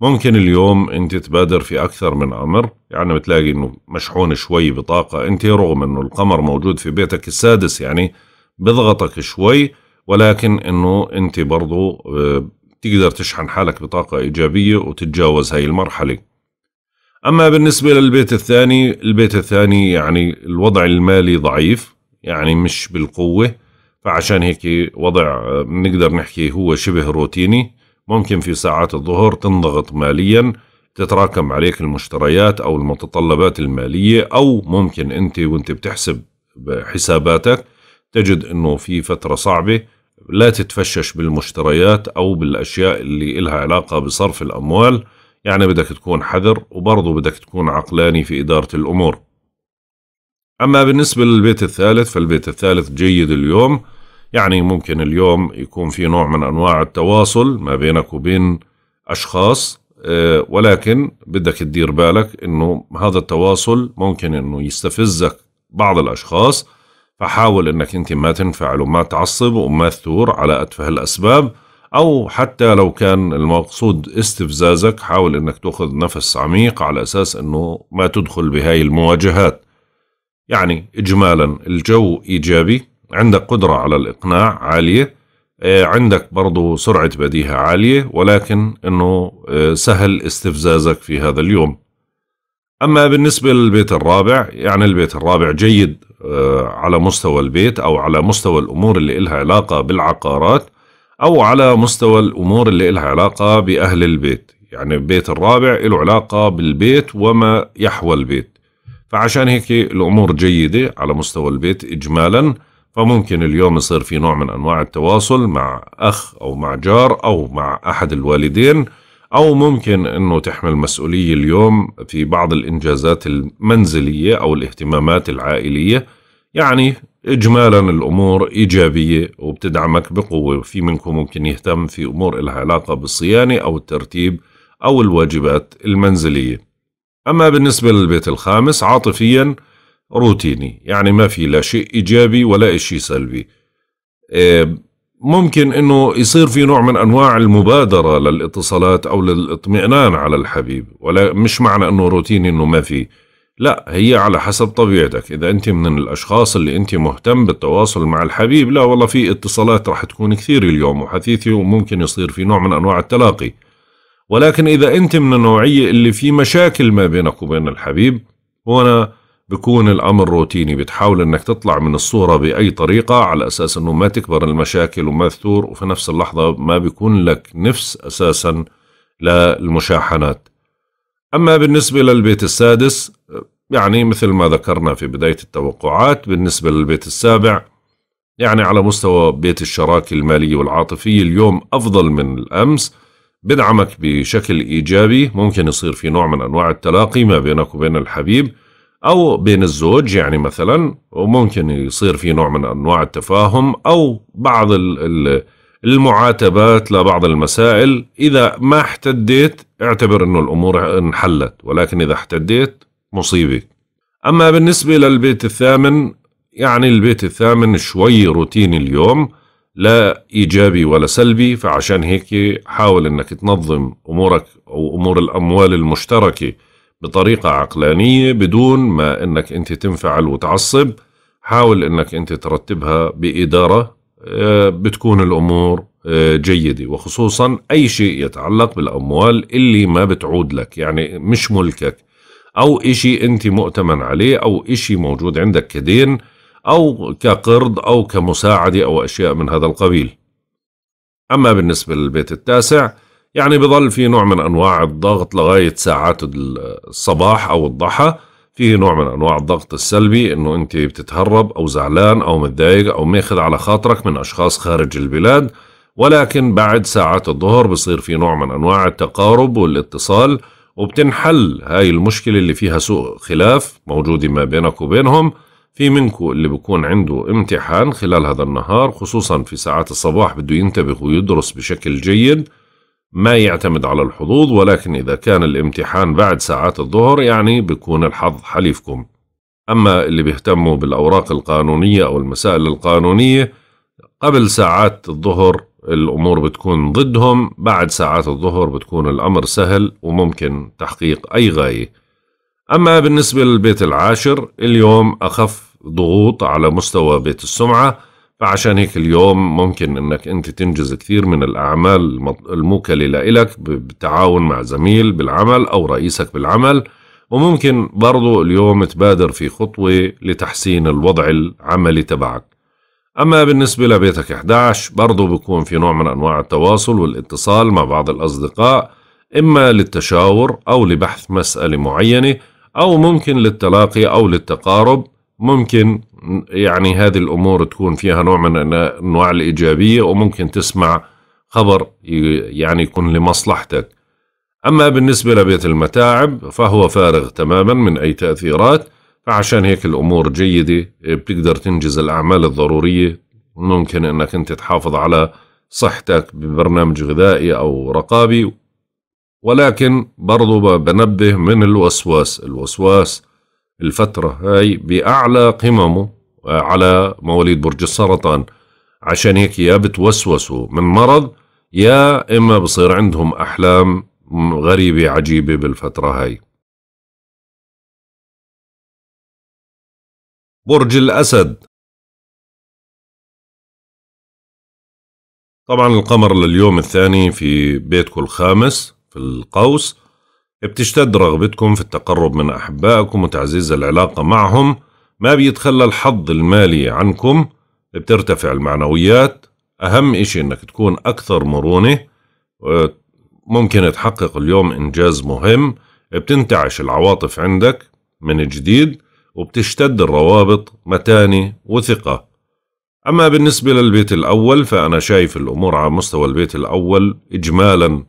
ممكن اليوم أنت تبادر في أكثر من أمر يعني بتلاقي أنه مشحون شوي بطاقة أنت رغم أنه القمر موجود في بيتك السادس يعني بضغطك شوي ولكن انه انت برضو آه، تقدر تشحن حالك بطاقة إيجابية وتتجاوز هاي المرحلة أما بالنسبة للبيت الثاني البيت الثاني يعني الوضع المالي ضعيف يعني مش بالقوة فعشان هيك وضع بنقدر آه، نحكي هو شبه روتيني ممكن في ساعات الظهر تنضغط ماليا تتراكم عليك المشتريات أو المتطلبات المالية أو ممكن أنت وأنت بتحسب حساباتك تجد أنه في فترة صعبة لا تتفشش بالمشتريات أو بالأشياء اللي إلها علاقة بصرف الأموال يعني بدك تكون حذر وبرضه بدك تكون عقلاني في إدارة الأمور أما بالنسبة للبيت الثالث فالبيت الثالث جيد اليوم يعني ممكن اليوم يكون في نوع من أنواع التواصل ما بينك وبين أشخاص آه، ولكن بدك تدير بالك أنه هذا التواصل ممكن أنه يستفزك بعض الأشخاص فحاول انك انت ما تنفعل وما تعصب وما تثور على اتفه الاسباب او حتى لو كان المقصود استفزازك حاول انك تاخذ نفس عميق على اساس انه ما تدخل بهاي المواجهات يعني اجمالا الجو ايجابي عندك قدره على الاقناع عاليه آه، عندك برضو سرعة بديهة عالية ولكن أنه آه، سهل استفزازك في هذا اليوم أما بالنسبة للبيت الرابع يعني البيت الرابع جيد آه، على مستوى البيت أو على مستوى الأمور اللي إلها علاقة بالعقارات أو على مستوى الأمور اللي إلها علاقة بأهل البيت يعني البيت الرابع له علاقة بالبيت وما يحوى البيت فعشان هيك الأمور جيدة على مستوى البيت إجمالا فممكن اليوم يصير في نوع من أنواع التواصل مع أخ أو مع جار أو مع أحد الوالدين أو ممكن أنه تحمل مسؤولية اليوم في بعض الإنجازات المنزلية أو الاهتمامات العائلية يعني إجمالا الأمور إيجابية وبتدعمك بقوة في منكم ممكن يهتم في أمور لها علاقة بالصيانة أو الترتيب أو الواجبات المنزلية أما بالنسبة للبيت الخامس عاطفيا روتيني يعني ما في لا شيء إيجابي ولا شيء سلبي إيه، ممكن انه يصير في نوع من انواع المبادره للاتصالات او للاطمئنان على الحبيب ولا مش معنى انه روتيني انه ما في لا هي على حسب طبيعتك اذا انت من الاشخاص اللي انت مهتم بالتواصل مع الحبيب لا والله في اتصالات راح تكون كثير اليوم وحثيثه وممكن يصير في نوع من انواع التلاقي ولكن اذا انت من النوعيه اللي في مشاكل ما بينك وبين الحبيب أنا بكون الأمر روتيني بتحاول أنك تطلع من الصورة بأي طريقة على أساس أنه ما تكبر المشاكل وما تثور وفي نفس اللحظة ما بيكون لك نفس أساسا للمشاحنات أما بالنسبة للبيت السادس يعني مثل ما ذكرنا في بداية التوقعات بالنسبة للبيت السابع يعني على مستوى بيت الشراكة المالية والعاطفية اليوم أفضل من الأمس بدعمك بشكل إيجابي ممكن يصير في نوع من أنواع التلاقي ما بينك وبين الحبيب أو بين الزوج يعني مثلا وممكن يصير في نوع من أنواع التفاهم أو بعض المعاتبات لبعض المسائل إذا ما احتديت اعتبر أنه الأمور انحلت ولكن إذا احتديت مصيبة أما بالنسبة للبيت الثامن يعني البيت الثامن شوي روتيني اليوم لا إيجابي ولا سلبي فعشان هيك حاول أنك تنظم أمورك أو أمور الأموال المشتركة بطريقة عقلانية بدون ما انك انت تنفعل وتعصب حاول انك انت ترتبها بإدارة آه، بتكون الأمور آه، جيدة وخصوصا أي شيء يتعلق بالأموال اللي ما بتعود لك يعني مش ملكك أو إشي أنت مؤتمن عليه أو إشي موجود عندك كدين أو كقرض أو كمساعدة أو أشياء من هذا القبيل أما بالنسبة للبيت التاسع يعني بضل في نوع من أنواع الضغط لغاية ساعات الصباح أو الضحى في نوع من أنواع الضغط السلبي إنه أنت بتتهرب أو زعلان أو متضايق أو ماخذ على خاطرك من أشخاص خارج البلاد ولكن بعد ساعات الظهر بصير في نوع من أنواع التقارب والاتصال وبتنحل هاي المشكلة اللي فيها سوء خلاف موجودة ما بينك وبينهم في منكم اللي بكون عنده امتحان خلال هذا النهار خصوصا في ساعات الصباح بده ينتبه ويدرس بشكل جيد ما يعتمد على الحظوظ ولكن إذا كان الامتحان بعد ساعات الظهر يعني بيكون الحظ حليفكم أما اللي بيهتموا بالأوراق القانونية أو المسائل القانونية قبل ساعات الظهر الأمور بتكون ضدهم بعد ساعات الظهر بتكون الأمر سهل وممكن تحقيق أي غاية أما بالنسبة للبيت العاشر اليوم أخف ضغوط على مستوى بيت السمعة فعشان هيك اليوم ممكن انك انت تنجز كثير من الاعمال الموكله لك بالتعاون مع زميل بالعمل او رئيسك بالعمل وممكن برضو اليوم تبادر في خطوة لتحسين الوضع العملي تبعك أما بالنسبة لبيتك 11 برضو بكون في نوع من أنواع التواصل والاتصال مع بعض الأصدقاء إما للتشاور أو لبحث مسألة معينة أو ممكن للتلاقي أو للتقارب ممكن يعني هذه الامور تكون فيها نوع من انواع الايجابيه وممكن تسمع خبر يعني يكون لمصلحتك. اما بالنسبه لبيت المتاعب فهو فارغ تماما من اي تاثيرات فعشان هيك الامور جيده بتقدر تنجز الاعمال الضروريه ممكن انك انت تحافظ على صحتك ببرنامج غذائي او رقابي ولكن برضو بنبه من الوسواس الوسواس الفترة هاي بأعلى قممه آه، على مواليد برج السرطان عشان هيك يا بتوسوسوا من مرض يا إما بصير عندهم أحلام غريبة عجيبة بالفترة هاي برج الأسد طبعا القمر لليوم الثاني في بيتكم الخامس في القوس بتشتد رغبتكم في التقرب من أحبائكم وتعزيز العلاقة معهم ما بيتخلى الحظ المالي عنكم بترتفع المعنويات أهم إشي إنك تكون أكثر مرونة ممكن تحقق اليوم إنجاز مهم بتنتعش العواطف عندك من جديد وبتشتد الروابط متانة وثقة أما بالنسبة للبيت الأول فأنا شايف الأمور على مستوى البيت الأول إجمالا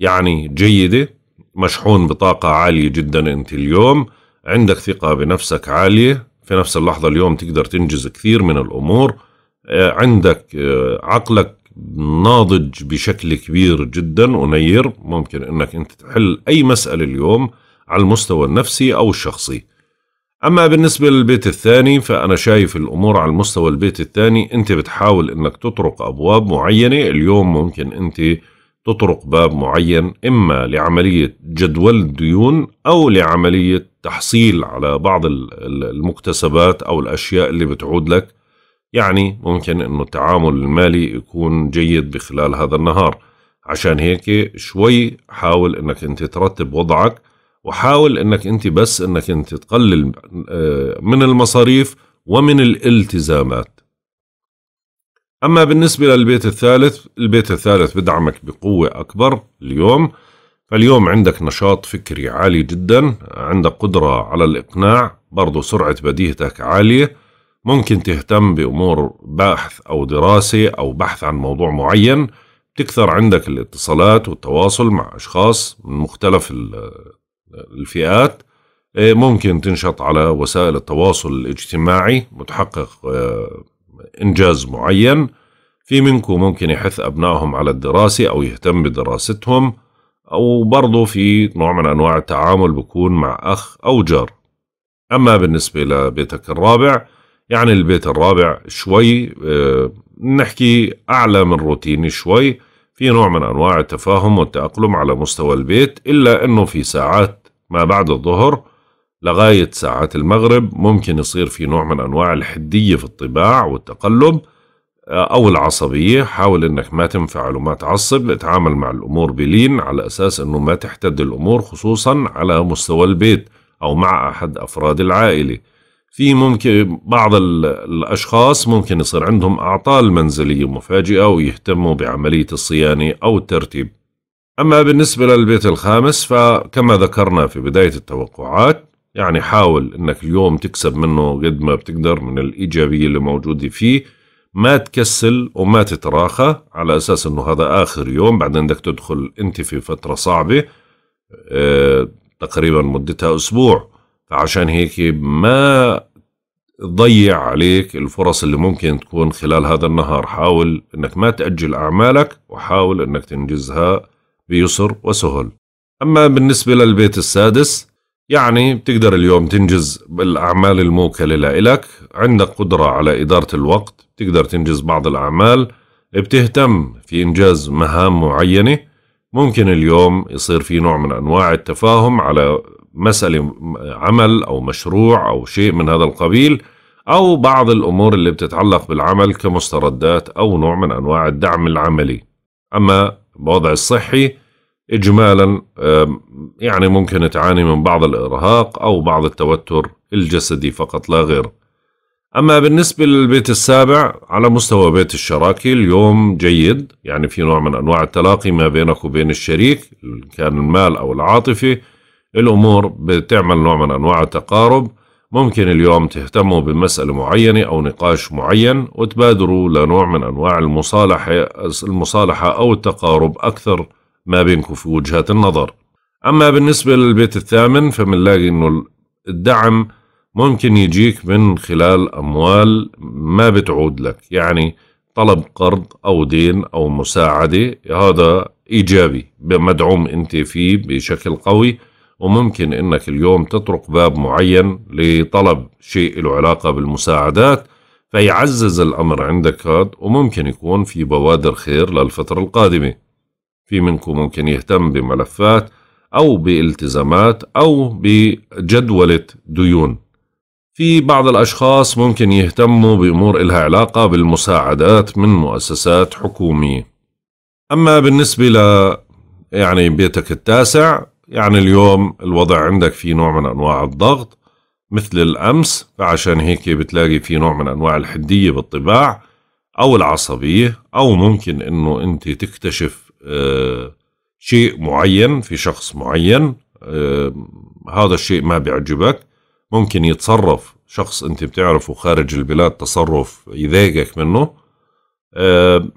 يعني جيدة مشحون بطاقة عالية جدا أنت اليوم عندك ثقة بنفسك عالية في نفس اللحظة اليوم تقدر تنجز كثير من الأمور آه، عندك آه، عقلك ناضج بشكل كبير جدا ونير ممكن أنك أنت تحل أي مسألة اليوم على المستوى النفسي أو الشخصي أما بالنسبة للبيت الثاني فأنا شايف الأمور على المستوى البيت الثاني أنت بتحاول أنك تطرق أبواب معينة اليوم ممكن أنت تطرق باب معين إما لعملية جدول الديون أو لعملية تحصيل على بعض المكتسبات أو الأشياء اللي بتعود لك يعني ممكن أنه التعامل المالي يكون جيد بخلال هذا النهار عشان هيك شوي حاول أنك أنت ترتب وضعك وحاول أنك أنت بس أنك أنت تقلل آه، من المصاريف ومن الالتزامات أما بالنسبة للبيت الثالث البيت الثالث بدعمك بقوة أكبر اليوم فاليوم عندك نشاط فكري عالي جدا عندك قدرة على الإقناع برضو سرعة بديهتك عالية ممكن تهتم بأمور بحث أو دراسة أو بحث عن موضوع معين تكثر عندك الاتصالات والتواصل مع أشخاص من مختلف الفئات إيه، ممكن تنشط على وسائل التواصل الاجتماعي وتحقق آه، إنجاز معين في منكم ممكن يحث أبنائهم على الدراسة أو يهتم بدراستهم أو برضه في نوع من أنواع التعامل بكون مع أخ أو جار أما بالنسبة لبيتك الرابع يعني البيت الرابع شوي آه، نحكي أعلى من روتيني شوي في نوع من أنواع التفاهم والتأقلم على مستوى البيت إلا أنه في ساعات ما بعد الظهر لغاية ساعات المغرب ممكن يصير في نوع من أنواع الحدية في الطباع والتقلب آه، أو العصبية حاول أنك ما تنفعل وما تعصب اتعامل مع الأمور بلين على أساس أنه ما تحتد الأمور خصوصا على مستوى البيت أو مع أحد أفراد العائلة في ممكن بعض الأشخاص ممكن يصير عندهم أعطال منزلية مفاجئة ويهتموا بعملية الصيانة أو الترتيب أما بالنسبة للبيت الخامس فكما ذكرنا في بداية التوقعات يعني حاول انك اليوم تكسب منه قد ما بتقدر من الايجابيه اللي موجوده فيه ما تكسل وما تتراخى على اساس انه هذا اخر يوم بعدين بدك تدخل انت في فتره صعبه اه تقريبا مدتها اسبوع فعشان هيك ما تضيع عليك الفرص اللي ممكن تكون خلال هذا النهار حاول انك ما تاجل اعمالك وحاول انك تنجزها بيسر وسهل اما بالنسبه للبيت السادس يعني بتقدر اليوم تنجز الأعمال الموكلة لإلك عندك قدرة على إدارة الوقت بتقدر تنجز بعض الأعمال بتهتم في إنجاز مهام معينة ممكن اليوم يصير في نوع من أنواع التفاهم على مسألة عمل أو مشروع أو شيء من هذا القبيل أو بعض الأمور اللي بتتعلق بالعمل كمستردات أو نوع من أنواع الدعم العملي أما بوضع الصحي إجمالا يعني ممكن تعاني من بعض الإرهاق أو بعض التوتر الجسدي فقط لا غير أما بالنسبة للبيت السابع على مستوى بيت الشراكة اليوم جيد يعني في نوع من أنواع التلاقي ما بينك وبين الشريك كان المال أو العاطفة الأمور بتعمل نوع من أنواع التقارب ممكن اليوم تهتموا بمسألة معينة أو نقاش معين وتبادروا لنوع من أنواع المصالحة المصالحة أو التقارب أكثر ما بينكم في وجهات النظر أما بالنسبة للبيت الثامن فمنلاقي إنه الدعم ممكن يجيك من خلال أموال ما بتعود لك يعني طلب قرض أو دين أو مساعدة هذا إيجابي مدعوم أنت فيه بشكل قوي وممكن أنك اليوم تطرق باب معين لطلب شيء له علاقة بالمساعدات فيعزز الأمر عندك هذا وممكن يكون في بوادر خير للفترة القادمة في منكم ممكن يهتم بملفات أو بالتزامات أو بجدولة ديون في بعض الأشخاص ممكن يهتموا بأمور إلها علاقة بالمساعدات من مؤسسات حكومية أما بالنسبة ل يعني بيتك التاسع يعني اليوم الوضع عندك في نوع من أنواع الضغط مثل الأمس فعشان هيك بتلاقي في نوع من أنواع الحدية بالطباع أو العصبية أو ممكن أنه أنت تكتشف آه شيء معين في شخص معين هذا الشيء ما بيعجبك ممكن يتصرف شخص انت بتعرفه خارج البلاد تصرف يضايقك منه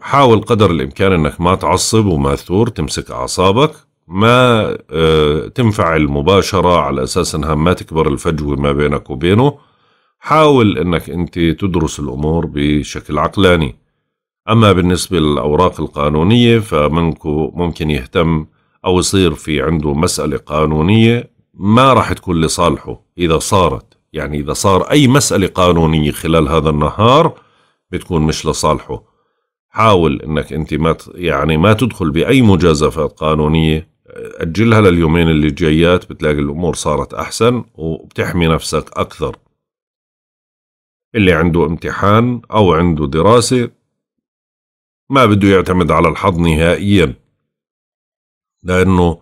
حاول قدر الامكان انك ما تعصب وما تثور تمسك اعصابك ما آه، تنفعل مباشرة على اساس انها ما تكبر الفجوة ما بينك وبينه حاول انك انت تدرس الامور بشكل عقلاني أما بالنسبة للأوراق القانونية فمنكو ممكن يهتم أو يصير في عنده مسألة قانونية ما راح تكون لصالحه إذا صارت يعني إذا صار أي مسألة قانونية خلال هذا النهار بتكون مش لصالحه حاول انك انت ما يعني ما تدخل باي مجازفات قانونيه اجلها لليومين اللي جايات بتلاقي الامور صارت احسن وبتحمي نفسك اكثر اللي عنده امتحان او عنده دراسه ما بده يعتمد على الحظ نهائيا لأنه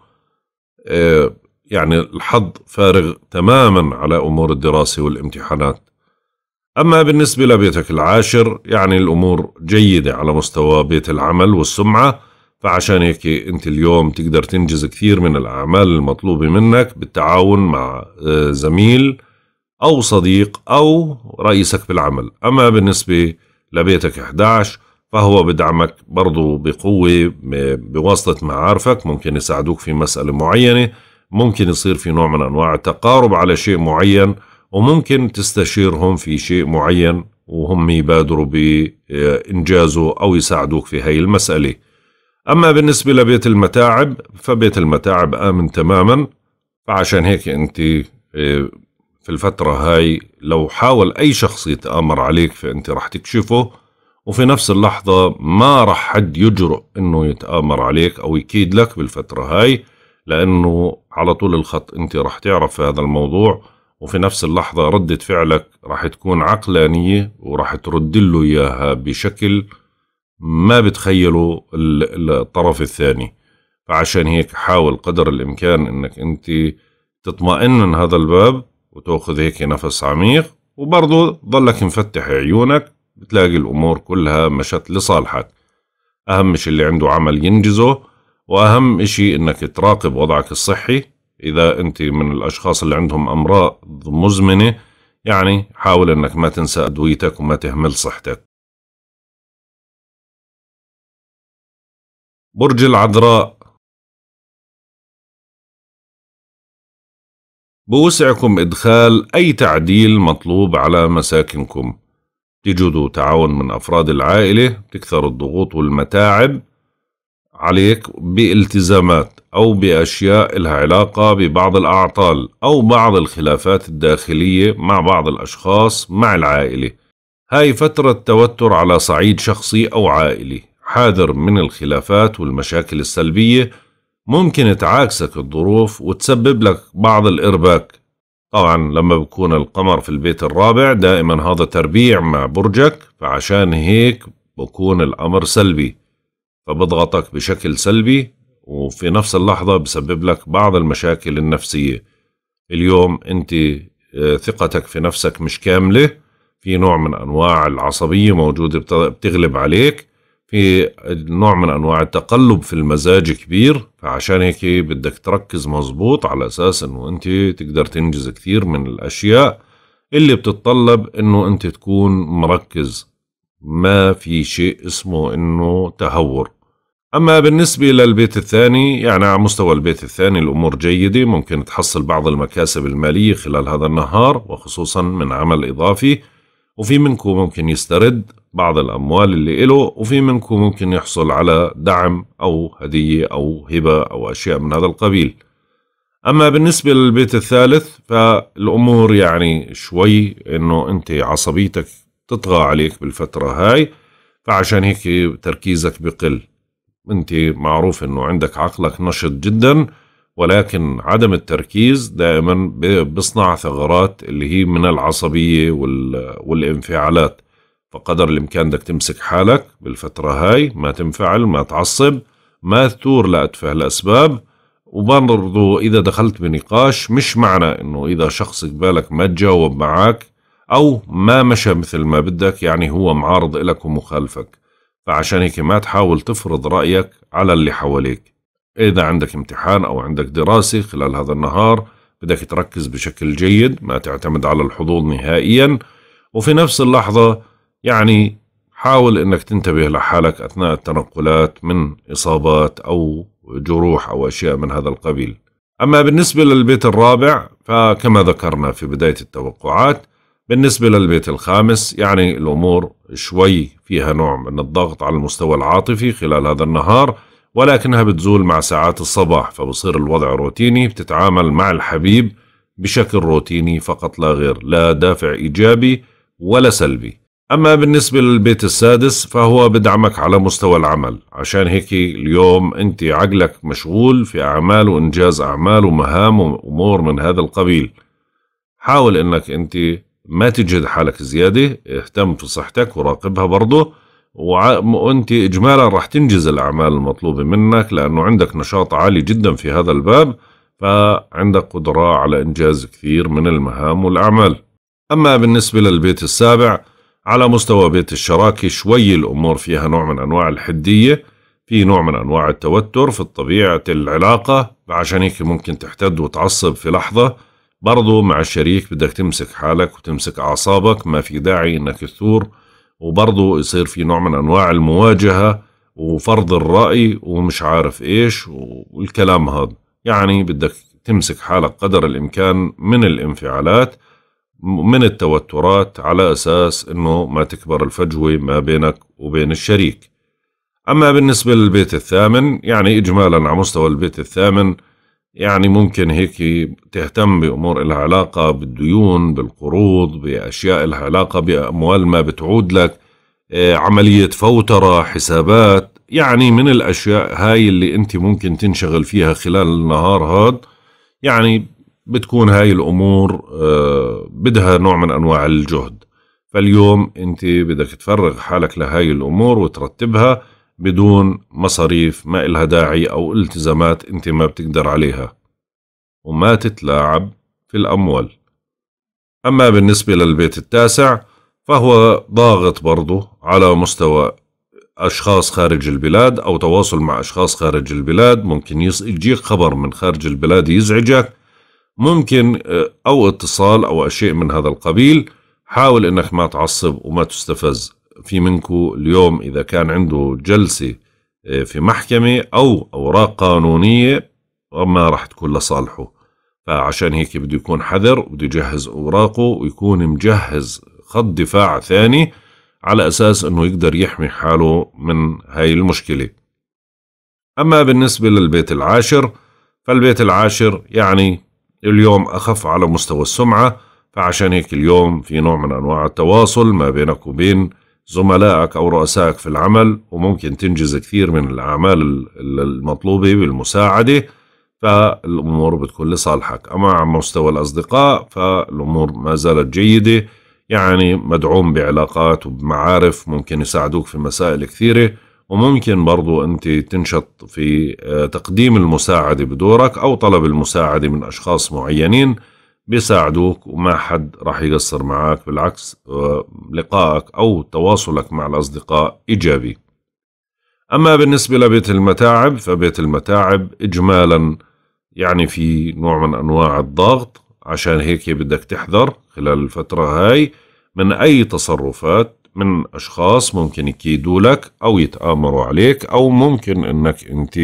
آه، يعني الحظ فارغ تماما على أمور الدراسة والامتحانات أما بالنسبة لبيتك العاشر يعني الأمور جيدة على مستوى بيت العمل والسمعة فعشان هيك أنت اليوم تقدر تنجز كثير من الأعمال المطلوبة منك بالتعاون مع آه، زميل أو صديق أو رئيسك بالعمل أما بالنسبة لبيتك 11 فهو بدعمك برضو بقوة بواسطة معارفك ممكن يساعدوك في مسألة معينة ممكن يصير في نوع من أنواع التقارب على شيء معين وممكن تستشيرهم في شيء معين وهم يبادروا بإنجازه أو يساعدوك في هاي المسألة أما بالنسبة لبيت المتاعب فبيت المتاعب آمن تماما فعشان هيك أنت آه، في الفترة هاي لو حاول أي شخص يتآمر عليك فأنت رح تكشفه وفي نفس اللحظة ما رح حد يجرؤ انه يتآمر عليك او يكيد لك بالفترة هاي لانه على طول الخط انت رح تعرف هذا الموضوع وفي نفس اللحظة ردة فعلك رح تكون عقلانية ورح ترد له اياها بشكل ما بتخيله الطرف الثاني فعشان هيك حاول قدر الامكان انك انت تطمئن من هذا الباب وتاخذ هيك نفس عميق وبرضه ضلك مفتح عيونك بتلاقي الأمور كلها مشت لصالحك أهم شيء اللي عنده عمل ينجزه وأهم شيء إنك تراقب وضعك الصحي إذا أنت من الأشخاص اللي عندهم أمراض مزمنة يعني حاول إنك ما تنسى أدويتك وما تهمل صحتك برج العذراء بوسعكم إدخال أي تعديل مطلوب على مساكنكم تجدوا تعاون من أفراد العائلة تكثر الضغوط والمتاعب عليك بالتزامات أو بأشياء لها علاقة ببعض الأعطال أو بعض الخلافات الداخلية مع بعض الأشخاص مع العائلة هاي فترة توتر على صعيد شخصي أو عائلي حاذر من الخلافات والمشاكل السلبية ممكن تعاكسك الظروف وتسبب لك بعض الإرباك طبعا لما بكون القمر في البيت الرابع دائما هذا تربيع مع برجك فعشان هيك بكون الأمر سلبي فبضغطك بشكل سلبي وفي نفس اللحظة بسبب لك بعض المشاكل النفسية اليوم أنت آه، ثقتك في نفسك مش كاملة في نوع من أنواع العصبية موجودة بتغلب عليك في نوع من انواع التقلب في المزاج كبير فعشان هيك بدك تركز مزبوط على اساس انه انت تقدر تنجز كثير من الاشياء اللي بتتطلب انه انت تكون مركز ما في شيء اسمه انه تهور اما بالنسبه للبيت الثاني يعني على مستوى البيت الثاني الامور جيده ممكن تحصل بعض المكاسب الماليه خلال هذا النهار وخصوصا من عمل اضافي وفي منكم ممكن يسترد بعض الأموال اللي إله وفي منكم ممكن يحصل على دعم أو هدية أو هبة أو أشياء من هذا القبيل أما بالنسبة للبيت الثالث فالأمور يعني شوي إنه أنت عصبيتك تطغى عليك بالفترة هاي فعشان هيك تركيزك بقل أنت معروف إنه عندك عقلك نشط جداً ولكن عدم التركيز دائما بيصنع ثغرات اللي هي من العصبية والانفعالات فقدر الإمكان بدك تمسك حالك بالفترة هاي ما تنفعل ما تعصب ما تثور لأتفه الأسباب وبرضو إذا دخلت بنقاش مش معنى إنه إذا شخص قبالك ما تجاوب معك أو ما مشى مثل ما بدك يعني هو معارض إلك ومخالفك فعشان هيك ما تحاول تفرض رأيك على اللي حواليك إذا عندك امتحان أو عندك دراسة خلال هذا النهار بدك تركز بشكل جيد ما تعتمد على الحظوظ نهائيا وفي نفس اللحظة يعني حاول انك تنتبه لحالك اثناء التنقلات من اصابات او جروح او اشياء من هذا القبيل. اما بالنسبه للبيت الرابع فكما ذكرنا في بدايه التوقعات بالنسبه للبيت الخامس يعني الامور شوي فيها نوع من الضغط على المستوى العاطفي خلال هذا النهار ولكنها بتزول مع ساعات الصباح فبصير الوضع روتيني بتتعامل مع الحبيب بشكل روتيني فقط لا غير لا دافع ايجابي ولا سلبي. أما بالنسبة للبيت السادس فهو بدعمك على مستوى العمل عشان هيك اليوم أنت عقلك مشغول في أعمال وإنجاز أعمال ومهام وأمور من هذا القبيل حاول أنك أنت ما تجهد حالك زيادة اهتم في صحتك وراقبها برضه وانت اجمالا راح تنجز الاعمال المطلوبه منك لانه عندك نشاط عالي جدا في هذا الباب فعندك قدره على انجاز كثير من المهام والاعمال. اما بالنسبه للبيت السابع على مستوى بيت الشراكة شوي الأمور فيها نوع من أنواع الحدية في نوع من أنواع التوتر في طبيعة العلاقة عشان هيك ممكن تحتد وتعصب في لحظة برضو مع الشريك بدك تمسك حالك وتمسك أعصابك ما في داعي إنك تثور وبرضو يصير في نوع من أنواع المواجهة وفرض الرأي ومش عارف إيش والكلام هذا يعني بدك تمسك حالك قدر الإمكان من الانفعالات من التوترات على أساس أنه ما تكبر الفجوة ما بينك وبين الشريك أما بالنسبة للبيت الثامن يعني إجمالا على مستوى البيت الثامن يعني ممكن هيك تهتم بأمور إلها علاقة بالديون بالقروض بأشياء إلها علاقة بأموال ما بتعود لك آه، عملية فوترة حسابات يعني من الأشياء هاي اللي أنت ممكن تنشغل فيها خلال النهار هاد يعني بتكون هاي الامور آه، بدها نوع من انواع الجهد فاليوم انت بدك تفرغ حالك لهاي الامور وترتبها بدون مصاريف ما إلها داعي أو التزامات أنت ما بتقدر عليها وما تتلاعب في الأموال أما بالنسبة للبيت التاسع فهو ضاغط برضه على مستوى أشخاص خارج البلاد أو تواصل مع أشخاص خارج البلاد ممكن يجيك خبر من خارج البلاد يزعجك ممكن آه، أو اتصال أو أشياء من هذا القبيل حاول أنك ما تعصب وما تستفز في منكو اليوم إذا كان عنده جلسة آه، في محكمة أو أوراق قانونية ما راح تكون لصالحه فعشان هيك بده يكون حذر وبده يجهز أوراقه ويكون مجهز خط دفاع ثاني على أساس أنه يقدر يحمي حاله من هاي المشكلة أما بالنسبة للبيت العاشر فالبيت العاشر يعني اليوم أخف على مستوى السمعة فعشان هيك اليوم في نوع من أنواع التواصل ما بينك وبين زملائك أو رؤسائك في العمل وممكن تنجز كثير من الأعمال المطلوبة بالمساعدة فالأمور بتكون لصالحك أما على مستوى الأصدقاء فالأمور ما زالت جيدة يعني مدعوم بعلاقات وبمعارف ممكن يساعدوك في مسائل كثيرة وممكن برضو أنت تنشط في آه، تقديم المساعدة بدورك أو طلب المساعدة من أشخاص معينين بيساعدوك وما حد راح يقصر معك بالعكس آه، لقائك أو تواصلك مع الأصدقاء إيجابي أما بالنسبة لبيت المتاعب فبيت المتاعب إجمالا يعني في نوع من أنواع الضغط عشان هيك بدك تحذر خلال الفترة هاي من أي تصرفات من أشخاص ممكن يكيدوا لك أو يتآمروا عليك أو ممكن أنك أنت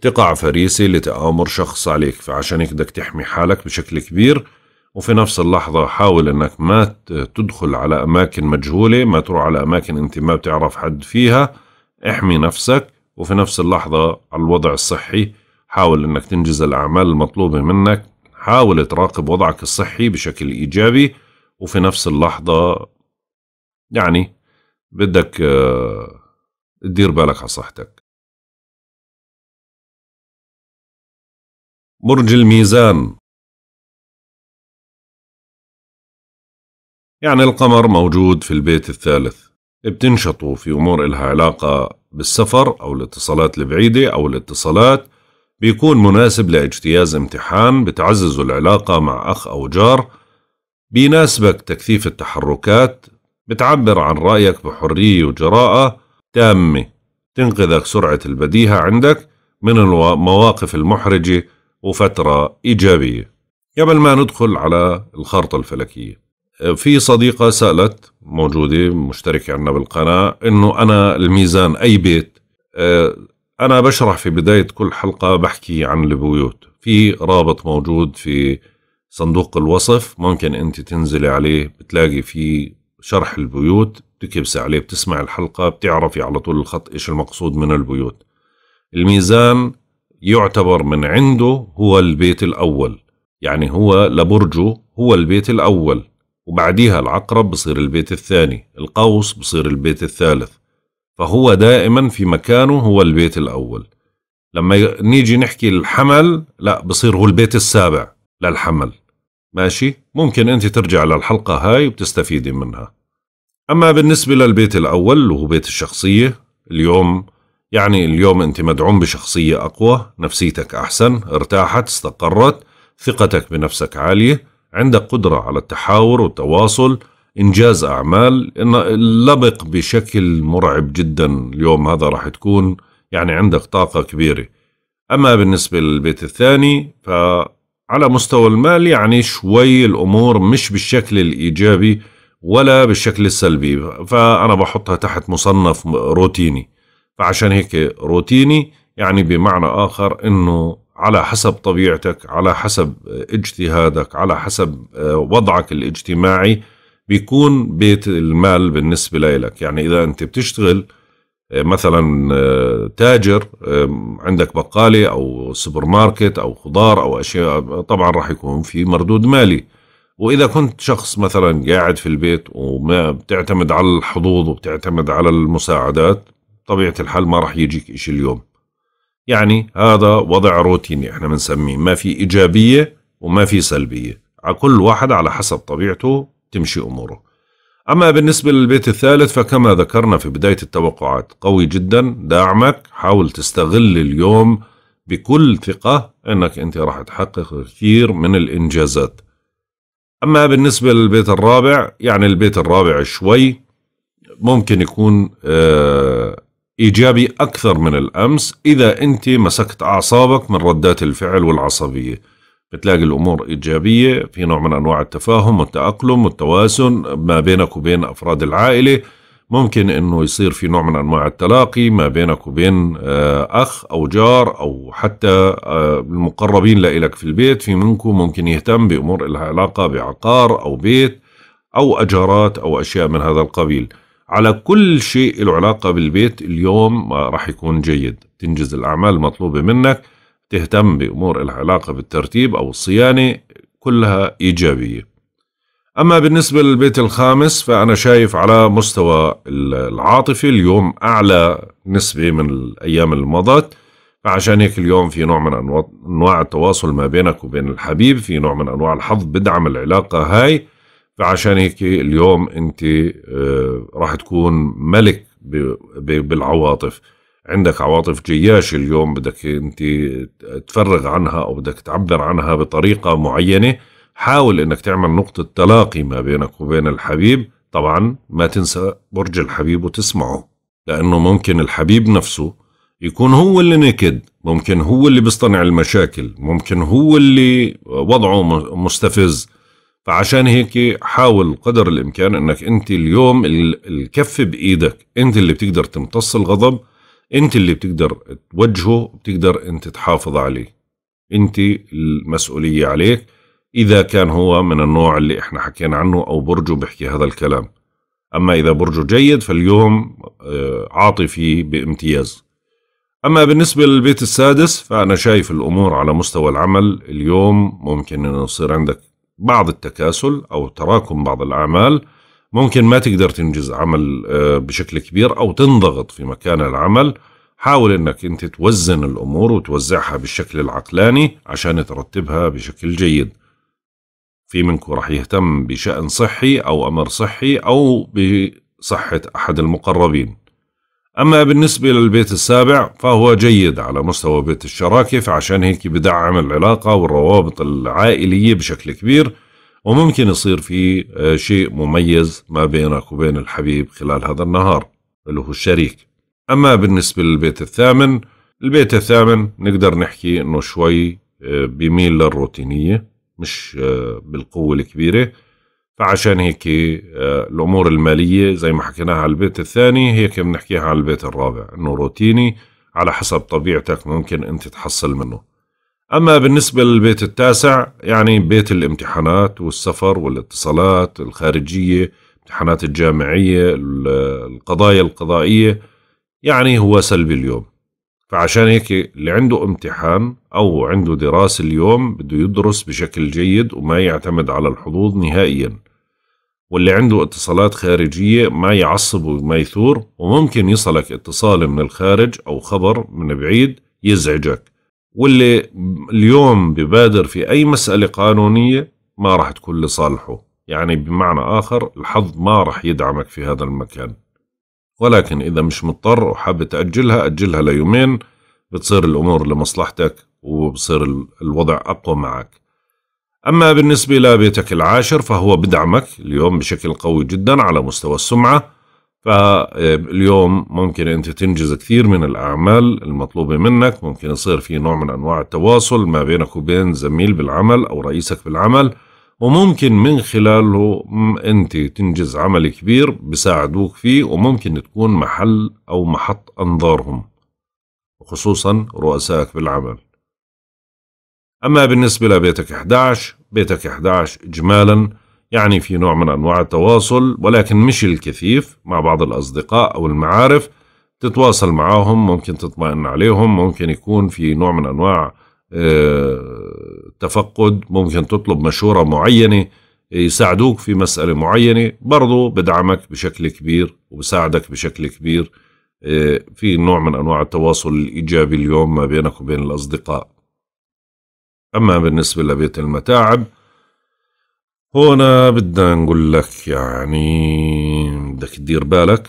تقع فريسة لتآمر شخص عليك فعشان هيك بدك تحمي حالك بشكل كبير وفي نفس اللحظة حاول أنك ما تدخل على أماكن مجهولة ما تروح على أماكن أنت ما بتعرف حد فيها احمي نفسك وفي نفس اللحظة على الوضع الصحي حاول أنك تنجز الأعمال المطلوبة منك حاول تراقب وضعك الصحي بشكل إيجابي وفي نفس اللحظة يعني بدك آه، تدير بالك على صحتك برج الميزان يعني القمر موجود في البيت الثالث بتنشطوا في أمور إلها علاقة بالسفر أو الاتصالات البعيدة أو الاتصالات بيكون مناسب لاجتياز امتحان بتعززوا العلاقة مع أخ أو جار بيناسبك تكثيف التحركات بتعبر عن رأيك بحرية وجراءة تامة تنقذك سرعة البديهة عندك من المواقف المحرجة وفترة إيجابية قبل ما ندخل على الخارطة الفلكية في صديقة سألت موجودة مشتركة عندنا بالقناة إنه أنا الميزان أي بيت آه، أنا بشرح في بداية كل حلقة بحكي عن البيوت في رابط موجود في صندوق الوصف ممكن أنت تنزلي عليه بتلاقي فيه شرح البيوت بتكبس عليه بتسمع الحلقة بتعرفي على طول الخط إيش المقصود من البيوت الميزان يعتبر من عنده هو البيت الأول يعني هو لبرجه هو البيت الأول وبعديها العقرب بصير البيت الثاني القوس بصير البيت الثالث فهو دائما في مكانه هو البيت الأول لما نيجي نحكي الحمل لا بصير هو البيت السابع للحمل ماشي ممكن أنت ترجع للحلقة هاي وبتستفيدي منها أما بالنسبة للبيت الأول اللي هو بيت الشخصية اليوم يعني اليوم أنت مدعوم بشخصية أقوى نفسيتك أحسن ارتاحت استقرت ثقتك بنفسك عالية عندك قدرة على التحاور والتواصل إنجاز أعمال اللبق بشكل مرعب جدا اليوم هذا راح تكون يعني عندك طاقة كبيرة أما بالنسبة للبيت الثاني ف على مستوى المال يعني شوي الأمور مش بالشكل الإيجابي ولا بالشكل السلبي فأنا بحطها تحت مصنف روتيني فعشان هيك روتيني يعني بمعنى آخر أنه على حسب طبيعتك على حسب اجتهادك على حسب آه، وضعك الاجتماعي بيكون بيت المال بالنسبة لك يعني إذا أنت بتشتغل آه، مثلا آه، تاجر آه، عندك بقالة أو سوبر ماركت أو خضار أو أشياء طبعا راح يكون في مردود مالي وإذا كنت شخص مثلا قاعد في البيت وما بتعتمد على الحظوظ وبتعتمد على المساعدات طبيعة الحال ما راح يجيك إشي اليوم يعني هذا وضع روتيني احنا بنسميه ما في إيجابية وما في سلبية على كل واحد على حسب طبيعته تمشي أموره أما بالنسبة للبيت الثالث فكما ذكرنا في بداية التوقعات قوي جدا داعمك حاول تستغل اليوم بكل ثقة أنك أنت راح تحقق كثير من الإنجازات أما بالنسبة للبيت الرابع يعني البيت الرابع شوي ممكن يكون آه، إيجابي أكثر من الأمس إذا أنت مسكت أعصابك من ردات الفعل والعصبية بتلاقي الامور ايجابيه في نوع من انواع التفاهم والتاقلم والتوازن ما بينك وبين افراد العائله ممكن انه يصير في نوع من انواع التلاقي ما بينك وبين آه، اخ او جار او حتى آه، المقربين لإلك في البيت في منكم ممكن يهتم بامور لها علاقه بعقار او بيت او اجارات او اشياء من هذا القبيل على كل شيء له علاقه بالبيت اليوم آه، راح يكون جيد تنجز الاعمال المطلوبه منك تهتم بأمور العلاقة بالترتيب أو الصيانة كلها إيجابية أما بالنسبة للبيت الخامس فأنا شايف على مستوى العاطفة اليوم أعلى نسبة من الأيام المضت فعشان هيك اليوم في نوع من أنواع التواصل ما بينك وبين الحبيب في نوع من أنواع الحظ بدعم العلاقة هاي فعشان هيك اليوم أنت آه، راح تكون ملك بالعواطف عندك عواطف جياشة اليوم بدك انت تفرغ عنها او بدك تعبر عنها بطريقة معينة حاول انك تعمل نقطة تلاقي ما بينك وبين الحبيب طبعا ما تنسى برج الحبيب وتسمعه لانه ممكن الحبيب نفسه يكون هو اللي نكد ممكن هو اللي بيصطنع المشاكل ممكن هو اللي وضعه مستفز فعشان هيك حاول قدر الامكان انك انت اليوم الكف بايدك انت اللي بتقدر تمتص الغضب انت اللي بتقدر توجهه بتقدر انت تحافظ عليه انت المسؤولية عليك اذا كان هو من النوع اللي احنا حكينا عنه او برجه بيحكي هذا الكلام اما اذا برجه جيد فاليوم آه، عاطفي بامتياز اما بالنسبة للبيت السادس فانا شايف الامور على مستوى العمل اليوم ممكن انه يصير عندك بعض التكاسل او تراكم بعض الاعمال ممكن ما تقدر تنجز عمل آه، بشكل كبير او تنضغط في مكان العمل حاول انك انت توزن الامور وتوزعها بالشكل العقلاني عشان ترتبها بشكل جيد في منكم راح يهتم بشأن صحي أو أمر صحي أو بصحة أحد المقربين أما بالنسبة للبيت السابع فهو جيد على مستوى بيت الشراكة فعشان هيك بدعم العلاقة والروابط العائلية بشكل كبير وممكن يصير في آه، شيء مميز ما بينك وبين الحبيب خلال هذا النهار اللي هو الشريك أما بالنسبة للبيت الثامن البيت الثامن نقدر نحكي أنه شوي آه، بيميل للروتينية مش آه، بالقوة الكبيرة فعشان هيك الأمور المالية زي ما حكيناها على البيت الثاني هيك بنحكيها على البيت الرابع أنه روتيني على حسب طبيعتك ممكن أنت تحصل منه أما بالنسبة للبيت التاسع يعني بيت الامتحانات والسفر والاتصالات الخارجية امتحانات الجامعية القضايا القضائية يعني هو سلبي اليوم فعشان هيك اللي عنده امتحان أو عنده دراسة اليوم بده يدرس بشكل جيد وما يعتمد على الحظوظ نهائيا واللي عنده اتصالات خارجية ما يعصب وما يثور وممكن يصلك اتصال من الخارج أو خبر من بعيد يزعجك واللي اليوم ببادر في أي مسألة قانونية ما راح تكون لصالحه يعني بمعنى آخر الحظ ما راح يدعمك في هذا المكان ولكن إذا مش مضطر وحاب تأجلها أجلها ليومين بتصير الأمور لمصلحتك وبصير الوضع أقوى معك أما بالنسبة لبيتك العاشر فهو بدعمك اليوم بشكل قوي جدا على مستوى السمعة فاليوم ممكن انت تنجز كثير من الاعمال المطلوبه منك ممكن يصير في نوع من انواع التواصل ما بينك وبين زميل بالعمل او رئيسك بالعمل وممكن من خلاله انت تنجز عمل كبير بساعدوك فيه وممكن تكون محل او محط انظارهم وخصوصا رؤسائك بالعمل اما بالنسبه لبيتك 11 بيتك 11 اجمالا يعني في نوع من أنواع التواصل ولكن مش الكثيف مع بعض الأصدقاء أو المعارف تتواصل معاهم ممكن تطمئن عليهم ممكن يكون في نوع من أنواع آه، تفقد ممكن تطلب مشورة معينة يساعدوك في مسألة معينة برضو بدعمك بشكل كبير وبساعدك بشكل كبير آه، في نوع من أنواع التواصل الإيجابي اليوم ما بينك وبين الأصدقاء أما بالنسبة لبيت المتاعب هنا بدنا نقول لك يعني بدك تدير بالك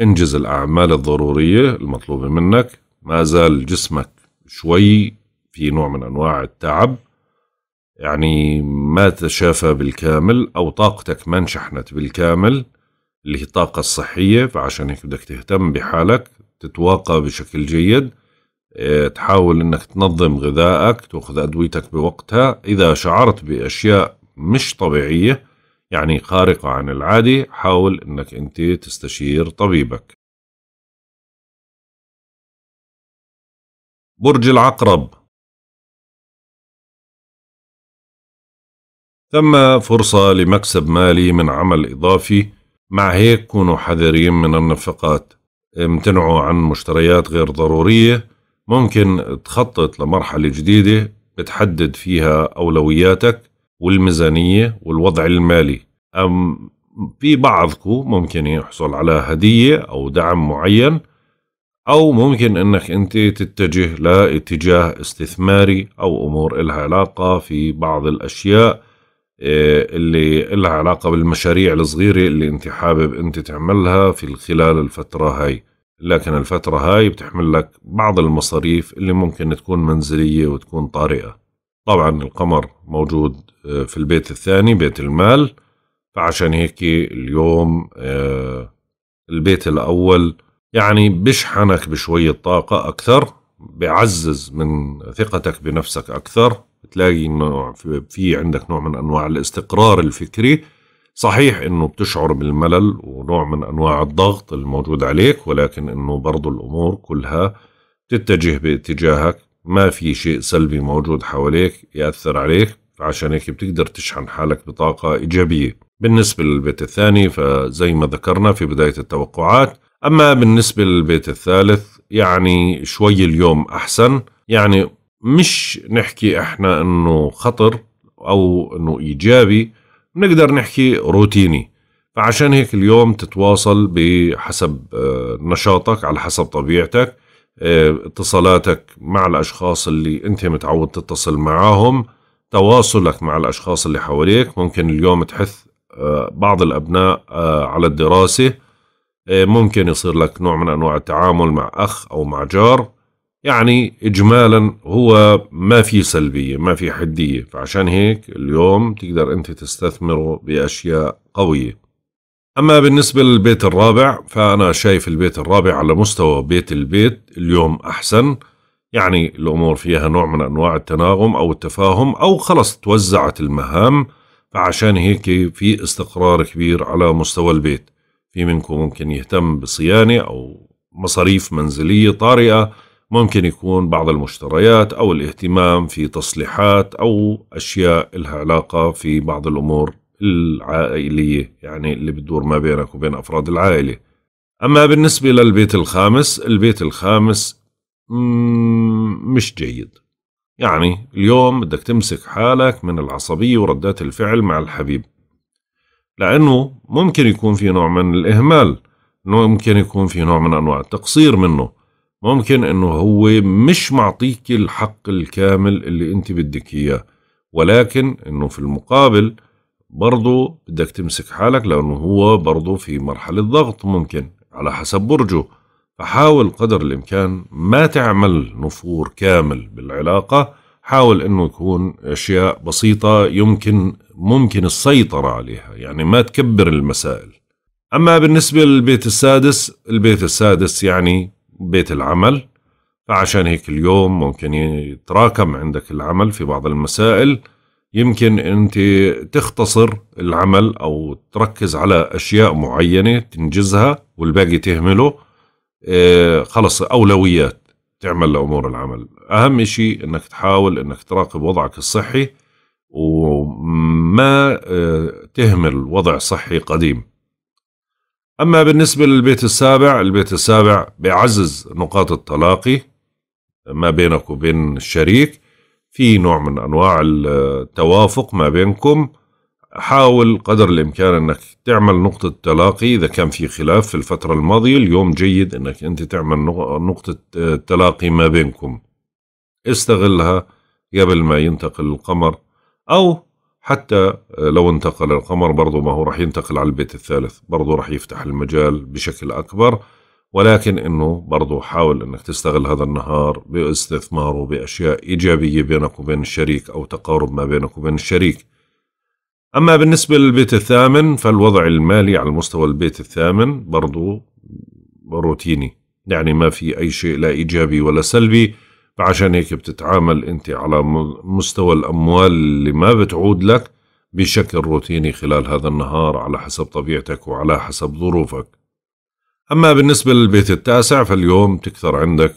انجز الأعمال الضرورية المطلوبة منك ما زال جسمك شوي في نوع من أنواع التعب يعني ما تشافى بالكامل أو طاقتك ما انشحنت بالكامل اللي هي الطاقة الصحية فعشان هيك بدك تهتم بحالك تتواقى بشكل جيد إيه، تحاول انك تنظم غذائك تاخذ ادويتك بوقتها اذا شعرت باشياء مش طبيعية يعني خارقة عن العادي حاول أنك أنت تستشير طبيبك برج العقرب ثم فرصة لمكسب مالي من عمل إضافي مع هيك كونوا حذرين من النفقات امتنعوا عن مشتريات غير ضرورية ممكن تخطط لمرحلة جديدة بتحدد فيها أولوياتك والميزانية والوضع المالي أم في بعضكم ممكن يحصل على هدية أو دعم معين أو ممكن أنك أنت تتجه لاتجاه استثماري أو أمور إلها علاقة في بعض الأشياء آه، اللي إلها علاقة بالمشاريع الصغيرة اللي أنت حابب أنت تعملها في خلال الفترة هاي لكن الفترة هاي بتحمل لك بعض المصاريف اللي ممكن تكون منزلية وتكون طارئة طبعا القمر موجود آه، في البيت الثاني بيت المال فعشان هيك اليوم آه، البيت الأول يعني بشحنك بشوية طاقة أكثر بعزز من ثقتك بنفسك أكثر بتلاقي إنه في عندك نوع من أنواع الاستقرار الفكري صحيح إنه بتشعر بالملل ونوع من أنواع الضغط الموجود عليك ولكن إنه برضو الأمور كلها تتجه باتجاهك ما في شيء سلبي موجود حواليك يأثر عليك فعشان هيك بتقدر تشحن حالك بطاقة إيجابية بالنسبة للبيت الثاني فزي ما ذكرنا في بداية التوقعات أما بالنسبة للبيت الثالث يعني شوي اليوم أحسن يعني مش نحكي إحنا أنه خطر أو أنه إيجابي نقدر نحكي روتيني فعشان هيك اليوم تتواصل بحسب آه، نشاطك على حسب طبيعتك اتصالاتك مع الأشخاص اللي أنت متعود تتصل معاهم تواصلك مع الأشخاص اللي حواليك ممكن اليوم تحث آه، بعض الأبناء آه، على الدراسة آه، ممكن يصير لك نوع من أنواع التعامل مع أخ أو مع جار يعني إجمالا هو ما في سلبية ما في حدية فعشان هيك اليوم تقدر أنت تستثمره بأشياء قوية أما بالنسبة للبيت الرابع فأنا شايف البيت الرابع على مستوى بيت البيت اليوم أحسن يعني الأمور فيها نوع من أنواع التناغم أو التفاهم أو خلص توزعت المهام فعشان هيك في استقرار كبير على مستوى البيت في منكم ممكن يهتم بصيانة أو مصاريف منزلية طارئة ممكن يكون بعض المشتريات أو الاهتمام في تصليحات أو أشياء لها علاقة في بعض الأمور العائلية يعني اللي بتدور ما بينك وبين أفراد العائلة أما بالنسبة للبيت الخامس البيت الخامس مش جيد يعني اليوم بدك تمسك حالك من العصبية وردات الفعل مع الحبيب لأنه ممكن يكون في نوع من الإهمال ممكن يكون في نوع من أنواع التقصير منه ممكن أنه هو مش معطيك الحق الكامل اللي أنت بدك إياه ولكن أنه في المقابل برضه بدك تمسك حالك لأنه هو برضه في مرحلة ضغط ممكن على حسب برجه فحاول قدر الإمكان ما تعمل نفور كامل بالعلاقة حاول أنه يكون أشياء بسيطة يمكن ممكن السيطرة عليها يعني ما تكبر المسائل أما بالنسبة للبيت السادس البيت السادس يعني بيت العمل فعشان هيك اليوم ممكن يتراكم عندك العمل في بعض المسائل يمكن انت تختصر العمل او تركز على اشياء معينه تنجزها والباقي تهمله آه، خلص اولويات تعمل لامور العمل اهم شيء انك تحاول انك تراقب وضعك الصحي وما آه، تهمل وضع صحي قديم اما بالنسبه للبيت السابع البيت السابع بيعزز نقاط التلاقي ما بينك وبين الشريك في نوع من انواع التوافق ما بينكم حاول قدر الامكان انك تعمل نقطه تلاقي اذا كان في خلاف في الفتره الماضيه اليوم جيد انك انت تعمل نقطه آه، تلاقي ما بينكم استغلها قبل ما ينتقل القمر او حتى آه، لو انتقل القمر برضه ما هو راح ينتقل على البيت الثالث برضه راح يفتح المجال بشكل اكبر ولكن انه برضه حاول انك تستغل هذا النهار باستثماره باشياء ايجابيه بينك وبين الشريك او تقارب ما بينك وبين الشريك. اما بالنسبه للبيت الثامن فالوضع المالي على مستوى البيت الثامن برضه روتيني، يعني ما في اي شيء لا ايجابي ولا سلبي، فعشان هيك بتتعامل انت على مستوى الاموال اللي ما بتعود لك بشكل روتيني خلال هذا النهار على حسب طبيعتك وعلى حسب ظروفك. أما بالنسبة للبيت التاسع فاليوم تكثر عندك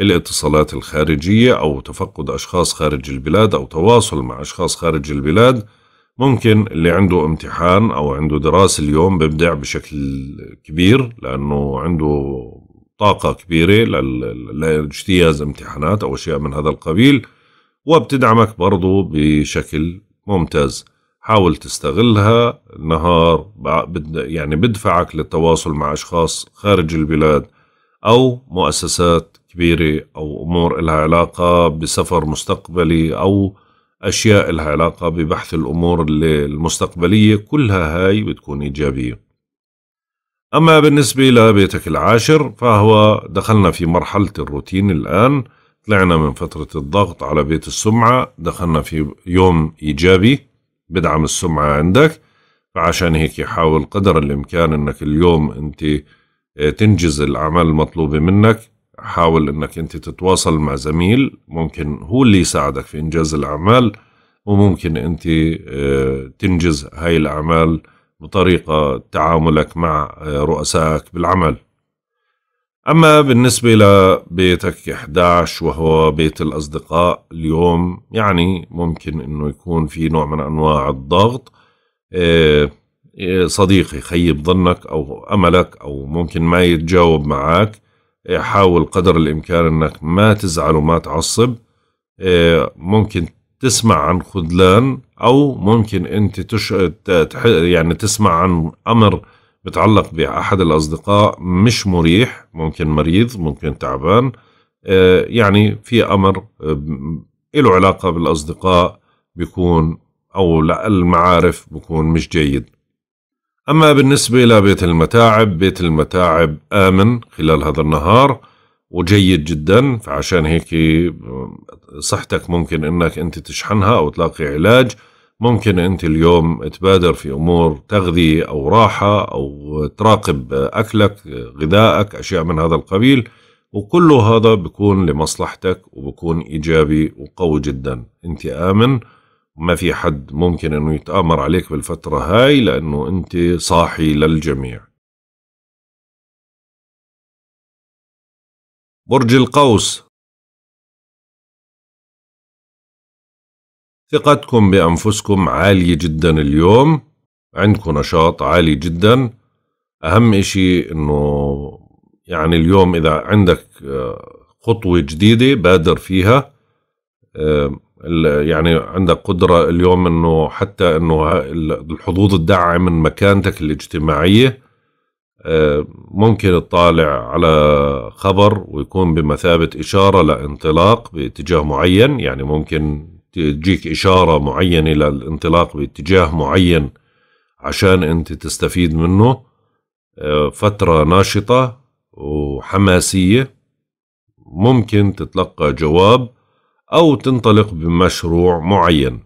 الاتصالات الخارجية أو تفقد أشخاص خارج البلاد أو تواصل مع أشخاص خارج البلاد ممكن اللي عنده امتحان أو عنده دراسة اليوم ببدع بشكل كبير لأنه عنده طاقة كبيرة لاجتياز امتحانات أو أشياء من هذا القبيل وبتدعمك برضو بشكل ممتاز حاول تستغلها نهار يعني بدفعك للتواصل مع أشخاص خارج البلاد أو مؤسسات كبيرة أو أمور لها علاقة بسفر مستقبلي أو أشياء لها علاقة ببحث الأمور المستقبلية كلها هاي بتكون إيجابية أما بالنسبة لبيتك العاشر فهو دخلنا في مرحلة الروتين الآن طلعنا من فترة الضغط على بيت السمعة دخلنا في يوم إيجابي بدعم السمعة عندك فعشان هيك حاول قدر الإمكان أنك اليوم أنت آه، تنجز الأعمال المطلوبة منك حاول أنك أنت تتواصل مع زميل ممكن هو اللي يساعدك في إنجاز الأعمال وممكن أنت آه، تنجز هاي الأعمال بطريقة تعاملك مع آه، رؤسائك بالعمل أما بالنسبة لبيتك 11 وهو بيت الأصدقاء اليوم يعني ممكن أنه يكون في نوع من أنواع الضغط آه، آه، صديقي خيب ظنك أو أملك أو ممكن ما يتجاوب معك آه، حاول قدر الإمكان أنك ما تزعل وما تعصب ممكن تسمع عن خذلان أو ممكن أنت تش... يعني تسمع عن أمر بتعلق بأحد الأصدقاء مش مريح ممكن مريض ممكن تعبان آه، يعني في أمر آه، له علاقة بالأصدقاء بيكون أو المعارف بيكون مش جيد أما بالنسبة لبيت المتاعب بيت المتاعب آمن خلال هذا النهار وجيد جدا فعشان هيك آه، صحتك ممكن انك انت تشحنها او تلاقي علاج ممكن أنت اليوم تبادر في أمور تغذية أو راحة أو تراقب أكلك غذائك أشياء من هذا القبيل وكل هذا بيكون لمصلحتك وبكون إيجابي وقوي جدا أنت آمن ما في حد ممكن أنه يتآمر عليك بالفترة هاي لأنه أنت صاحي للجميع برج القوس ثقتكم بأنفسكم عالية جدا اليوم عندكم نشاط عالي جدا أهم إشي إنه يعني اليوم إذا عندك آه، خطوة جديدة بادر فيها آه، يعني عندك قدرة اليوم إنه حتى إنه الحظوظ تدعم من مكانتك الاجتماعية آه، ممكن تطالع على خبر ويكون بمثابة إشارة لانطلاق باتجاه معين يعني ممكن تجيك إشارة معينة للانطلاق باتجاه معين عشان أنت تستفيد منه آه، فترة ناشطة وحماسية ممكن تتلقى جواب أو تنطلق بمشروع معين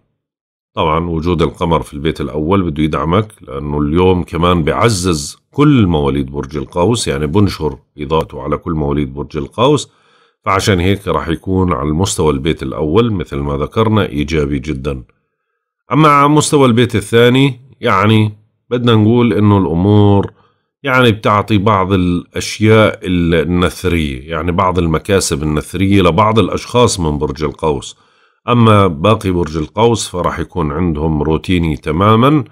طبعا وجود القمر في البيت الأول بده يدعمك لأنه اليوم كمان بعزز كل مواليد برج القوس يعني بنشر إضاءته على كل مواليد برج القوس فعشان هيك راح يكون على المستوى البيت الأول مثل ما ذكرنا إيجابي جدا أما على مستوى البيت الثاني يعني بدنا نقول إنه الأمور يعني بتعطي بعض الأشياء النثرية يعني بعض المكاسب النثرية لبعض الأشخاص من برج القوس أما باقي برج القوس فراح يكون عندهم روتيني تماما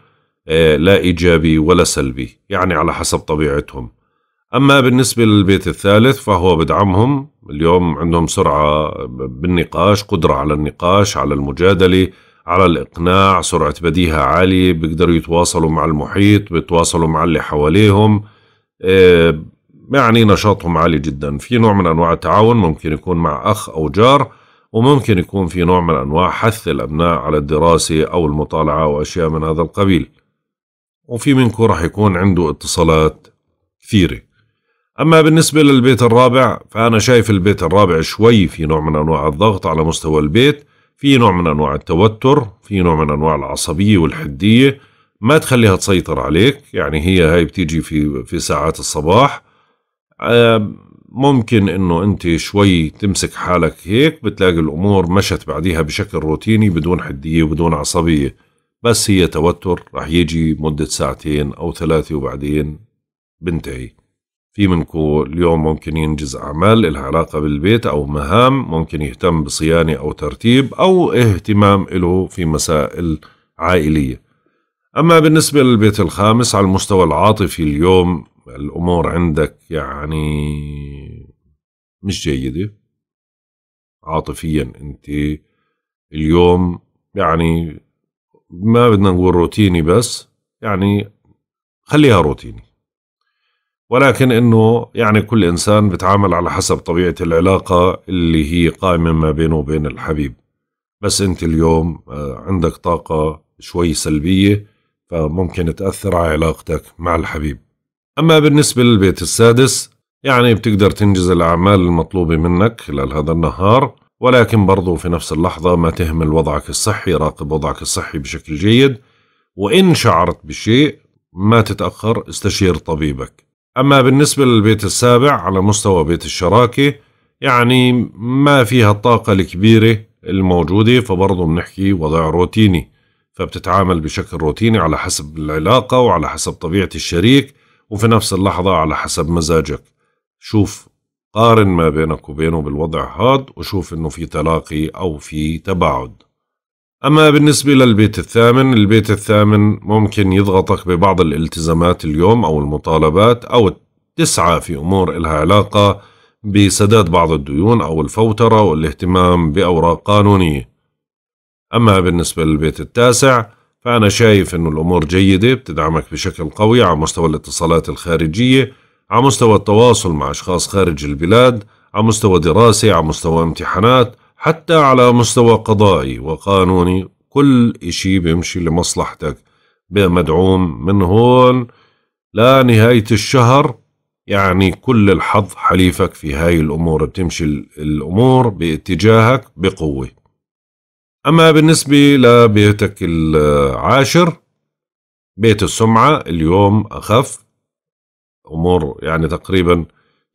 آه، لا إيجابي ولا سلبي يعني على حسب طبيعتهم أما بالنسبة للبيت الثالث فهو بدعمهم اليوم عندهم سرعة بالنقاش قدرة على النقاش على المجادلة على الإقناع سرعة بديهة عالية بيقدروا يتواصلوا مع المحيط بيتواصلوا مع اللي حواليهم إيه، يعني نشاطهم عالي جدا في نوع من أنواع التعاون ممكن يكون مع أخ أو جار وممكن يكون في نوع من أنواع حث الأبناء على الدراسة أو المطالعة وأشياء من هذا القبيل وفي منكم راح يكون عنده اتصالات كثيرة أما بالنسبة للبيت الرابع فأنا شايف البيت الرابع شوي في نوع من أنواع الضغط على مستوى البيت في نوع من أنواع التوتر في نوع من أنواع العصبية والحدية ما تخليها تسيطر عليك يعني هي هاي بتيجي في, في ساعات الصباح ممكن انه انت شوي تمسك حالك هيك بتلاقي الامور مشت بعديها بشكل روتيني بدون حديه وبدون عصبيه بس هي توتر رح يجي مده ساعتين او ثلاثه وبعدين بنتهي في منكو اليوم ممكن ينجز أعمال إلها علاقة بالبيت أو مهام ممكن يهتم بصيانة أو ترتيب أو اهتمام له في مسائل عائلية أما بالنسبة للبيت الخامس على المستوى العاطفي اليوم الأمور عندك يعني مش جيدة عاطفيا أنت اليوم يعني ما بدنا نقول روتيني بس يعني خليها روتيني ولكن انه يعني كل انسان بتعامل على حسب طبيعه العلاقه اللي هي قائمه ما بينه وبين الحبيب بس انت اليوم آه، عندك طاقه شوي سلبيه فممكن تاثر على علاقتك مع الحبيب اما بالنسبه للبيت السادس يعني بتقدر تنجز الاعمال المطلوبه منك خلال هذا النهار ولكن برضو في نفس اللحظه ما تهمل وضعك الصحي راقب وضعك الصحي بشكل جيد وان شعرت بشيء ما تتاخر استشير طبيبك أما بالنسبة للبيت السابع على مستوى بيت الشراكة يعني ما فيها الطاقة الكبيرة الموجودة فبرضه بنحكي وضع روتيني فبتتعامل بشكل روتيني على حسب العلاقة وعلى حسب طبيعة الشريك وفي نفس اللحظة على حسب مزاجك شوف قارن ما بينك وبينه بالوضع هاد وشوف انه في تلاقي او في تباعد أما بالنسبة للبيت الثامن البيت الثامن ممكن يضغطك ببعض الالتزامات اليوم أو المطالبات أو تسعى في أمور إلها علاقة بسداد بعض الديون أو الفوترة والاهتمام بأوراق قانونية أما بالنسبة للبيت التاسع فأنا شايف أنه الأمور جيدة بتدعمك بشكل قوي على مستوى الاتصالات الخارجية على مستوى التواصل مع أشخاص خارج البلاد على مستوى دراسة على مستوى امتحانات حتى على مستوى قضائي وقانوني كل إشي بيمشي لمصلحتك مدعوم من هون لنهاية الشهر يعني كل الحظ حليفك في هاي الأمور بتمشي الأمور باتجاهك بقوة أما بالنسبة لبيتك العاشر بيت السمعة اليوم أخف أمور يعني تقريبا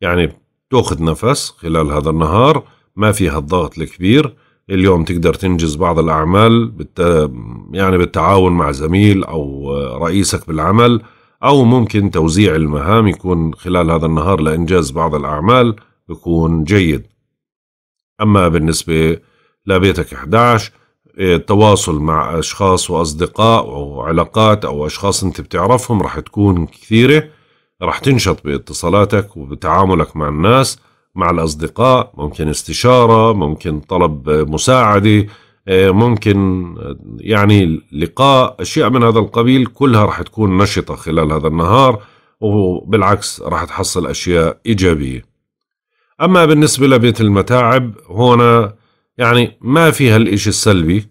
يعني تأخذ نفس خلال هذا النهار ما فيها الضغط الكبير اليوم تقدر تنجز بعض الأعمال بالت... يعني بالتعاون مع زميل أو رئيسك بالعمل أو ممكن توزيع المهام يكون خلال هذا النهار لإنجاز بعض الأعمال بيكون جيد أما بالنسبة لبيتك 11 إيه، التواصل مع أشخاص وأصدقاء وعلاقات أو أشخاص أنت بتعرفهم رح تكون كثيرة رح تنشط باتصالاتك وبتعاملك مع الناس مع الأصدقاء ممكن استشارة ممكن طلب مساعدة آه، ممكن آه، يعني لقاء أشياء من هذا القبيل كلها رح تكون نشطة خلال هذا النهار وبالعكس رح تحصل أشياء إيجابية أما بالنسبة لبيت المتاعب هنا يعني ما في هالإشي السلبي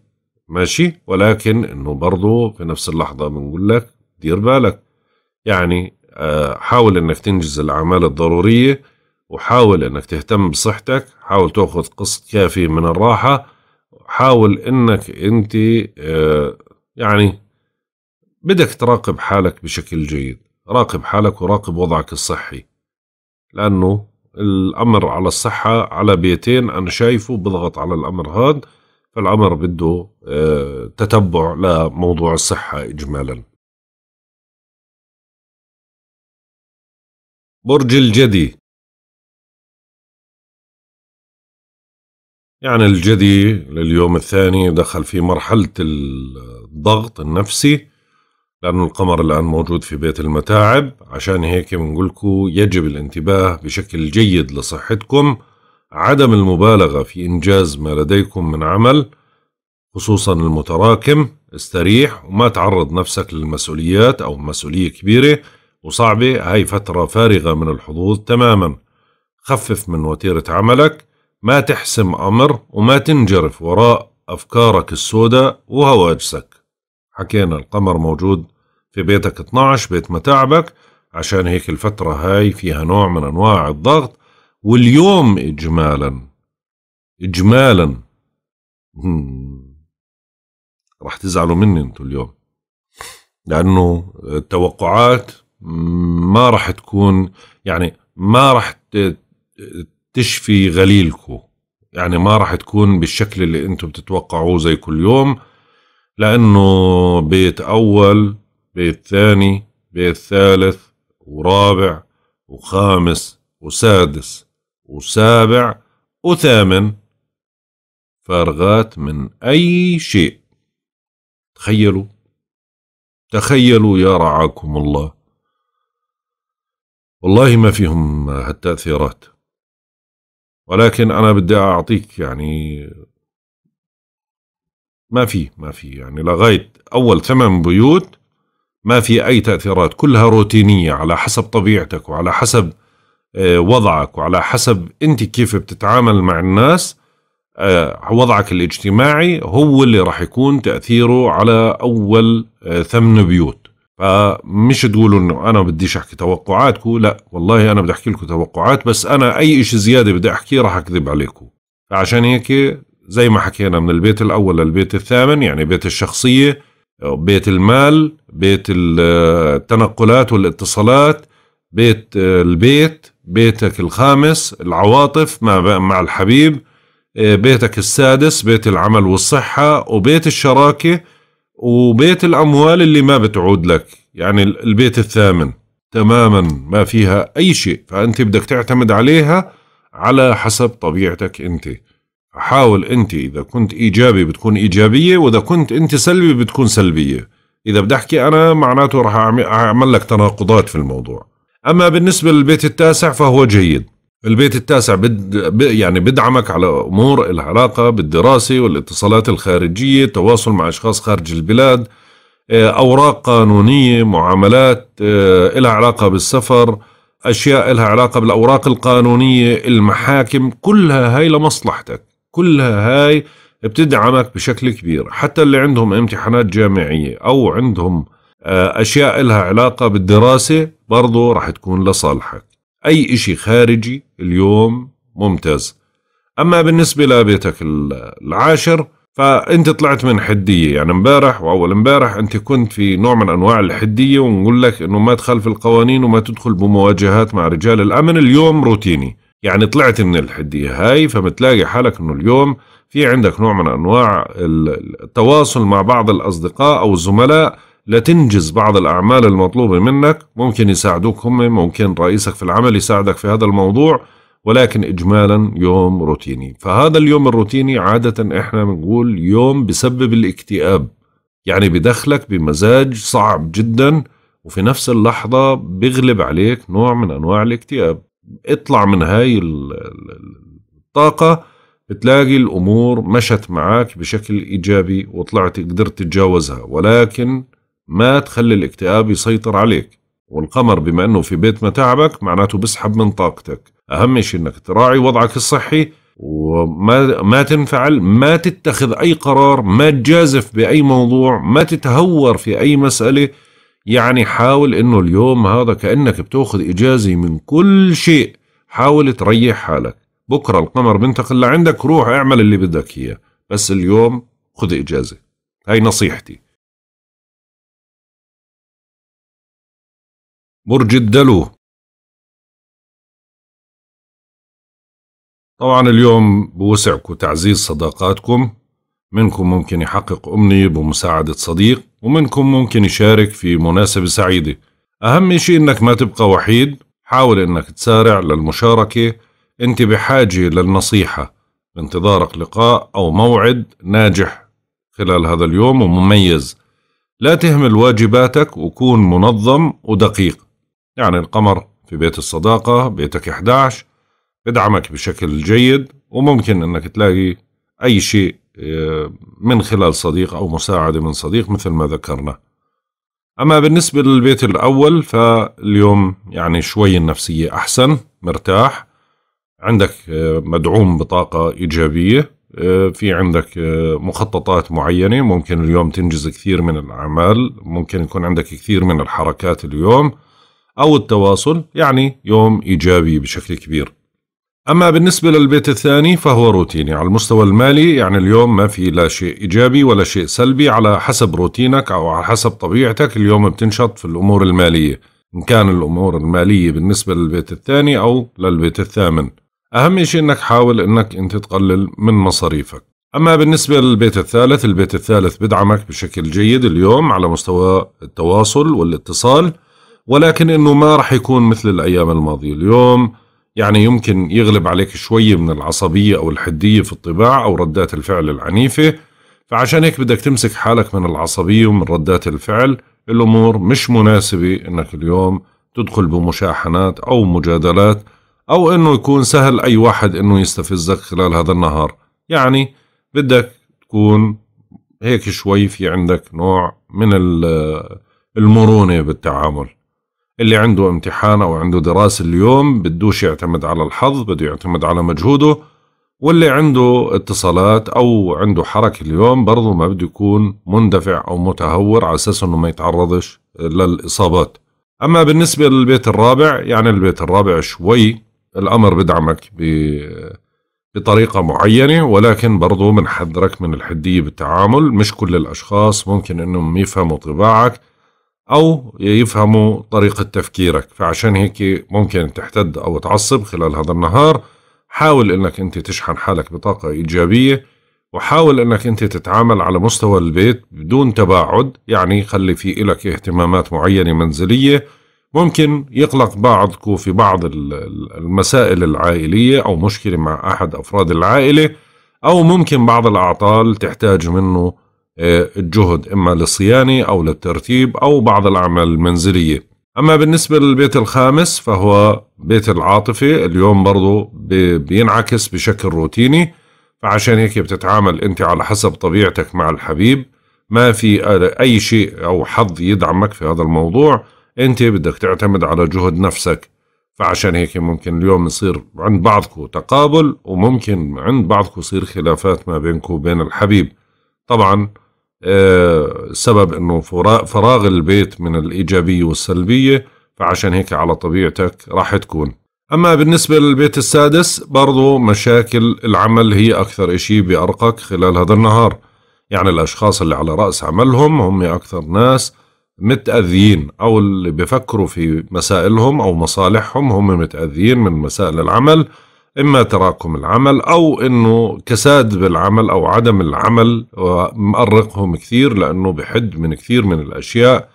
ماشي ولكن إنه برضو في نفس اللحظة بنقول لك دير بالك يعني آه، حاول إنك تنجز الأعمال الضرورية وحاول انك تهتم بصحتك حاول تاخذ قسط كافي من الراحه حاول انك انت آه، يعني بدك تراقب حالك بشكل جيد راقب حالك وراقب وضعك الصحي لانه الامر على الصحه على بيتين انا شايفه بضغط على الامر هذا فالامر بده آه، تتبع لموضوع الصحه اجمالا برج الجدي يعني الجدي لليوم الثاني دخل في مرحلة الضغط النفسي لأن القمر الآن موجود في بيت المتاعب عشان هيك بنقولكم يجب الانتباه بشكل جيد لصحتكم عدم المبالغة في إنجاز ما لديكم من عمل خصوصا المتراكم استريح وما تعرض نفسك للمسؤوليات أو مسؤولية كبيرة وصعبة هاي فترة فارغة من الحظوظ تماما خفف من وتيرة عملك ما تحسم أمر وما تنجرف وراء أفكارك السوداء وهواجسك حكينا القمر موجود في بيتك 12 بيت متاعبك عشان هيك الفترة هاي فيها نوع من أنواع الضغط واليوم إجمالا إجمالا رح تزعلوا مني انتوا اليوم لأنه التوقعات ما رح تكون يعني ما رح تشفي غليلكو يعني ما راح تكون بالشكل اللي انتم بتتوقعوه زي كل يوم لانه بيت اول بيت ثاني بيت ثالث ورابع وخامس وسادس وسابع وثامن فارغات من اي شيء تخيلوا تخيلوا يا رعاكم الله والله ما فيهم هالتاثيرات ولكن انا بدي اعطيك يعني ما في ما في يعني لغايه اول ثمان بيوت ما في اي تاثيرات كلها روتينيه على حسب طبيعتك وعلى حسب آه، وضعك وعلى حسب انت كيف بتتعامل مع الناس آه، وضعك الاجتماعي هو اللي راح يكون تاثيره على اول آه، ثمن بيوت فمش تقولوا انه انا بديش احكي توقعاتكم لا والله انا بدي احكي لكم توقعات بس انا اي شيء زياده بدي احكيه راح اكذب عليكم فعشان هيك زي ما حكينا من البيت الاول للبيت الثامن يعني بيت الشخصيه بيت المال بيت التنقلات والاتصالات بيت البيت بيتك الخامس العواطف مع مع الحبيب بيتك السادس بيت العمل والصحه وبيت الشراكه وبيت الأموال اللي ما بتعود لك يعني البيت الثامن تماما ما فيها أي شيء فأنت بدك تعتمد عليها على حسب طبيعتك أنت حاول أنت إذا كنت إيجابي بتكون إيجابية وإذا كنت أنت سلبي بتكون سلبية إذا بدي أحكي أنا معناته رح أعمل لك تناقضات في الموضوع أما بالنسبة للبيت التاسع فهو جيد البيت التاسع بد يعني بدعمك على أمور العلاقة بالدراسة والاتصالات الخارجية التواصل مع أشخاص خارج البلاد آه، أوراق قانونية معاملات آه، لها علاقة بالسفر أشياء لها علاقة بالأوراق القانونية المحاكم كلها هاي لمصلحتك كلها هاي بتدعمك بشكل كبير حتى اللي عندهم امتحانات جامعية أو عندهم آه، أشياء لها علاقة بالدراسة برضو رح تكون لصالحك أي إشي خارجي اليوم ممتاز أما بالنسبة لبيتك العاشر فأنت طلعت من حدية يعني امبارح وأول امبارح أنت كنت في نوع من أنواع الحدية ونقول لك أنه ما تخالف القوانين وما تدخل بمواجهات مع رجال الأمن اليوم روتيني يعني طلعت من الحدية هاي فبتلاقي حالك أنه اليوم في عندك نوع من أنواع التواصل مع بعض الأصدقاء أو الزملاء لتنجز بعض الأعمال المطلوبة منك ممكن يساعدوك هم ممكن رئيسك في العمل يساعدك في هذا الموضوع ولكن إجمالا يوم روتيني فهذا اليوم الروتيني عادة إحنا بنقول يوم بسبب الاكتئاب يعني بدخلك بمزاج صعب جدا وفي نفس اللحظة بغلب عليك نوع من أنواع الاكتئاب اطلع من هاي الطاقة بتلاقي الأمور مشت معك بشكل إيجابي وطلعت قدرت تتجاوزها ولكن ما تخلي الاكتئاب يسيطر عليك والقمر بما أنه في بيت متاعبك معناته بسحب من طاقتك أهم شيء أنك تراعي وضعك الصحي وما ما تنفعل ما تتخذ أي قرار ما تجازف بأي موضوع ما تتهور في أي مسألة يعني حاول أنه اليوم هذا كأنك بتأخذ إجازة من كل شيء حاول تريح حالك بكرة القمر بنتقل لعندك روح اعمل اللي بدك إياه بس اليوم خذ إجازة هاي نصيحتي برج الدلو طبعا اليوم بوسعكم تعزيز صداقاتكم منكم ممكن يحقق أمنية بمساعدة صديق ومنكم ممكن يشارك في مناسبة سعيدة أهم شيء أنك ما تبقى وحيد حاول أنك تسارع للمشاركة أنت بحاجة للنصيحة بانتظارك لقاء أو موعد ناجح خلال هذا اليوم ومميز لا تهمل واجباتك وكون منظم ودقيق يعني القمر في بيت الصداقة بيتك 11 بدعمك بشكل جيد وممكن أنك تلاقي أي شيء آه، من خلال صديق أو مساعدة من صديق مثل ما ذكرنا أما بالنسبة للبيت الأول فاليوم يعني شوي النفسية أحسن مرتاح عندك آه، مدعوم بطاقة إيجابية آه، في عندك مخططات معينة ممكن اليوم تنجز كثير من الأعمال ممكن يكون عندك كثير من الحركات اليوم أو التواصل يعني يوم إيجابي بشكل كبير أما بالنسبة للبيت الثاني فهو روتيني على المستوى المالي يعني اليوم ما في لا شيء إيجابي ولا شيء سلبي على حسب روتينك أو على حسب طبيعتك اليوم بتنشط في الأمور المالية إن كان الأمور المالية بالنسبة للبيت الثاني أو للبيت الثامن أهم شيء أنك حاول أنك أنت تقلل من مصاريفك أما بالنسبة للبيت الثالث البيت الثالث بدعمك بشكل جيد اليوم على مستوى التواصل والاتصال ولكن انه ما راح يكون مثل الايام الماضيه اليوم يعني يمكن يغلب عليك شويه من العصبيه او الحديه في الطباع او ردات الفعل العنيفه فعشان هيك بدك تمسك حالك من العصبيه ومن ردات الفعل الامور مش مناسبه انك اليوم تدخل بمشاحنات او مجادلات او انه يكون سهل اي واحد انه يستفزك خلال هذا النهار يعني بدك تكون هيك شوي في عندك نوع من المرونه بالتعامل اللي عنده امتحان أو عنده دراسة اليوم بدوش يعتمد على الحظ بده يعتمد على مجهوده واللي عنده اتصالات أو عنده حركة اليوم برضه ما بده يكون مندفع أو متهور على أساس أنه ما يتعرضش للإصابات أما بالنسبة للبيت الرابع يعني البيت الرابع شوي الأمر بدعمك ب بطريقة معينة ولكن برضو بنحذرك من الحدية بالتعامل مش كل الأشخاص ممكن أنهم يفهموا طباعك أو يفهموا طريقة تفكيرك فعشان هيك ممكن تحتد أو تعصب خلال هذا النهار حاول أنك أنت تشحن حالك بطاقة إيجابية وحاول أنك أنت تتعامل على مستوى البيت بدون تباعد يعني خلي في لك اهتمامات معينة منزلية ممكن يقلق بعضكم في بعض المسائل العائلية أو مشكلة مع أحد أفراد العائلة أو ممكن بعض الأعطال تحتاج منه الجهد إما للصيانة أو للترتيب أو بعض الأعمال المنزلية أما بالنسبة للبيت الخامس فهو بيت العاطفة اليوم برضو بينعكس بشكل روتيني فعشان هيك بتتعامل أنت على حسب طبيعتك مع الحبيب ما في أي شيء أو حظ يدعمك في هذا الموضوع أنت بدك تعتمد على جهد نفسك فعشان هيك ممكن اليوم يصير عند بعضكم تقابل وممكن عند بعضكم يصير خلافات ما بينكم وبين الحبيب طبعا آه، سبب انه فراغ البيت من الايجابيه والسلبيه فعشان هيك على طبيعتك راح تكون اما بالنسبه للبيت السادس برضو مشاكل العمل هي اكثر شيء بارقك خلال هذا النهار يعني الاشخاص اللي على راس عملهم هم اكثر ناس متاذيين او اللي بفكروا في مسائلهم او مصالحهم هم متاذيين من مسائل العمل اما تراكم العمل او انه كساد بالعمل او عدم العمل مأرقهم كثير لانه بحد من كثير من الاشياء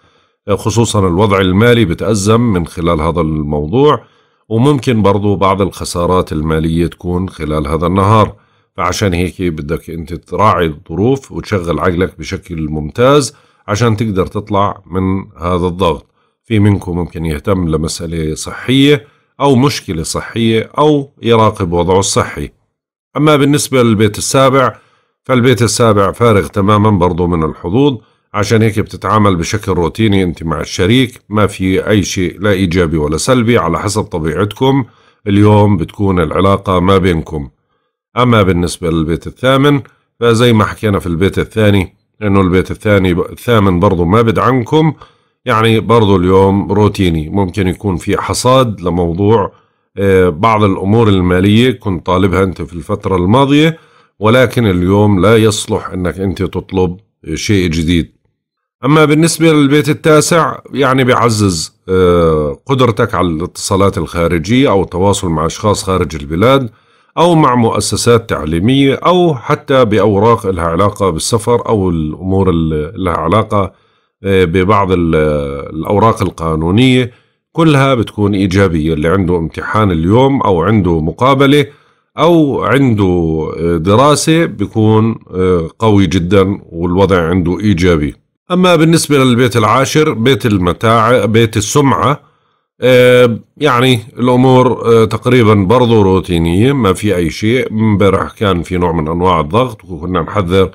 خصوصا الوضع المالي بتأزم من خلال هذا الموضوع وممكن برضو بعض الخسارات المالية تكون خلال هذا النهار فعشان هيك بدك انت تراعي الظروف وتشغل عقلك بشكل ممتاز عشان تقدر تطلع من هذا الضغط في منكم ممكن يهتم لمسألة صحية أو مشكلة صحية أو يراقب وضعه الصحي أما بالنسبة للبيت السابع فالبيت السابع فارغ تماما برضه من الحظوظ عشان هيك بتتعامل بشكل روتيني انت مع الشريك ما في اي شيء لا ايجابي ولا سلبي على حسب طبيعتكم اليوم بتكون العلاقة ما بينكم اما بالنسبة للبيت الثامن فزي ما حكينا في البيت الثاني انه البيت الثاني الثامن برضه ما بدعمكم يعني برضو اليوم روتيني ممكن يكون في حصاد لموضوع آه، بعض الأمور المالية كنت طالبها أنت في الفترة الماضية ولكن اليوم لا يصلح أنك أنت تطلب شيء جديد أما بالنسبة للبيت التاسع يعني بيعزز آه، قدرتك على الاتصالات الخارجية أو التواصل مع أشخاص خارج البلاد أو مع مؤسسات تعليمية أو حتى بأوراق لها علاقة بالسفر أو الأمور اللي لها علاقة آه، ببعض الأوراق القانونية كلها بتكون إيجابية اللي عنده امتحان اليوم أو عنده مقابلة أو عنده آه، دراسة بيكون آه، قوي جدا والوضع عنده إيجابي أما بالنسبة للبيت العاشر بيت المتاع بيت السمعة يعني الأمور تقريبا برضو روتينية ما في أي شيء امبارح كان في نوع من أنواع الضغط وكنا نحذر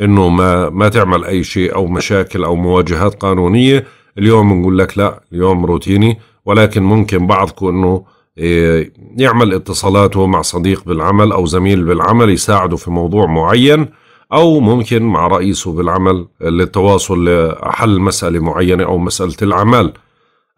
انه ما ما تعمل اي شيء او مشاكل او مواجهات قانونيه اليوم بنقول لك لا اليوم روتيني ولكن ممكن بعضكم انه إيه، يعمل اتصالاته مع صديق بالعمل او زميل بالعمل يساعده في موضوع معين او ممكن مع رئيسه بالعمل للتواصل لحل مساله معينه او مساله الاعمال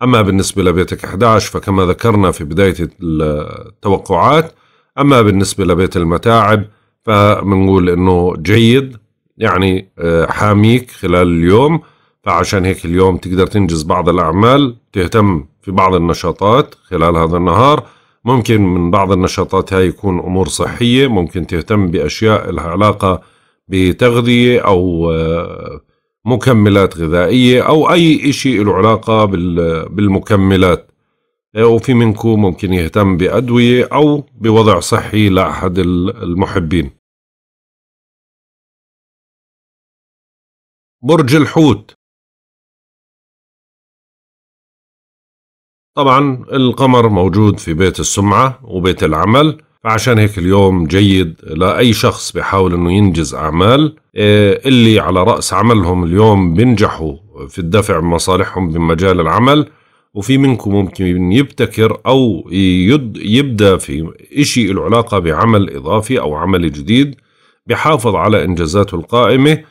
اما بالنسبه لبيتك 11 فكما ذكرنا في بدايه التوقعات اما بالنسبه لبيت المتاعب فبنقول انه جيد يعني آه، حاميك خلال اليوم فعشان هيك اليوم تقدر تنجز بعض الأعمال تهتم في بعض النشاطات خلال هذا النهار ممكن من بعض النشاطات هاي يكون أمور صحية ممكن تهتم بأشياء لها علاقة بتغذية أو آه، مكملات غذائية أو أي إشي له علاقة بالمكملات آه، وفي منكم ممكن يهتم بأدوية أو بوضع صحي لأحد المحبين برج الحوت طبعا القمر موجود في بيت السمعة وبيت العمل فعشان هيك اليوم جيد لأي شخص بيحاول أنه ينجز أعمال آه، اللي على رأس عملهم اليوم بينجحوا في الدفع مصالحهم بمجال العمل وفي منكم ممكن يبتكر أو يد يبدأ في إشي له علاقة بعمل إضافي أو عمل جديد بحافظ على إنجازاته القائمة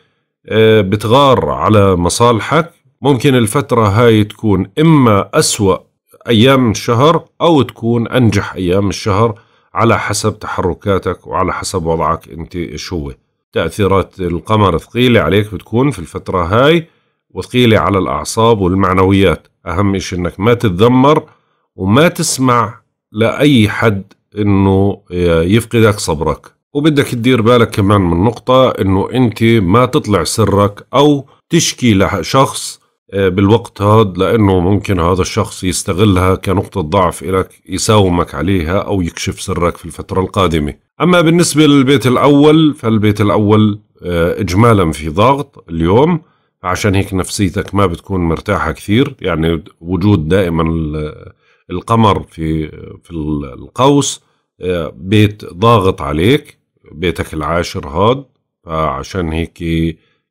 آه، بتغار على مصالحك ممكن الفترة هاي تكون إما أسوأ أيام الشهر أو تكون أنجح أيام الشهر على حسب تحركاتك وعلى حسب وضعك أنت إيش هو تأثيرات القمر ثقيلة عليك بتكون في الفترة هاي وثقيلة على الأعصاب والمعنويات أهم شيء أنك ما تتذمر وما تسمع لأي حد أنه آه، يفقدك صبرك وبدك تدير بالك كمان من نقطة انه انت ما تطلع سرك او تشكي لشخص آه، بالوقت هذا لانه ممكن هذا الشخص يستغلها كنقطة ضعف لك يساومك عليها او يكشف سرك في الفترة القادمة اما بالنسبة للبيت الاول فالبيت الاول آه، اجمالا في ضغط اليوم عشان هيك نفسيتك ما بتكون مرتاحة كثير يعني وجود دائما القمر في في القوس آه، بيت ضاغط عليك بيتك العاشر هاد فعشان هيك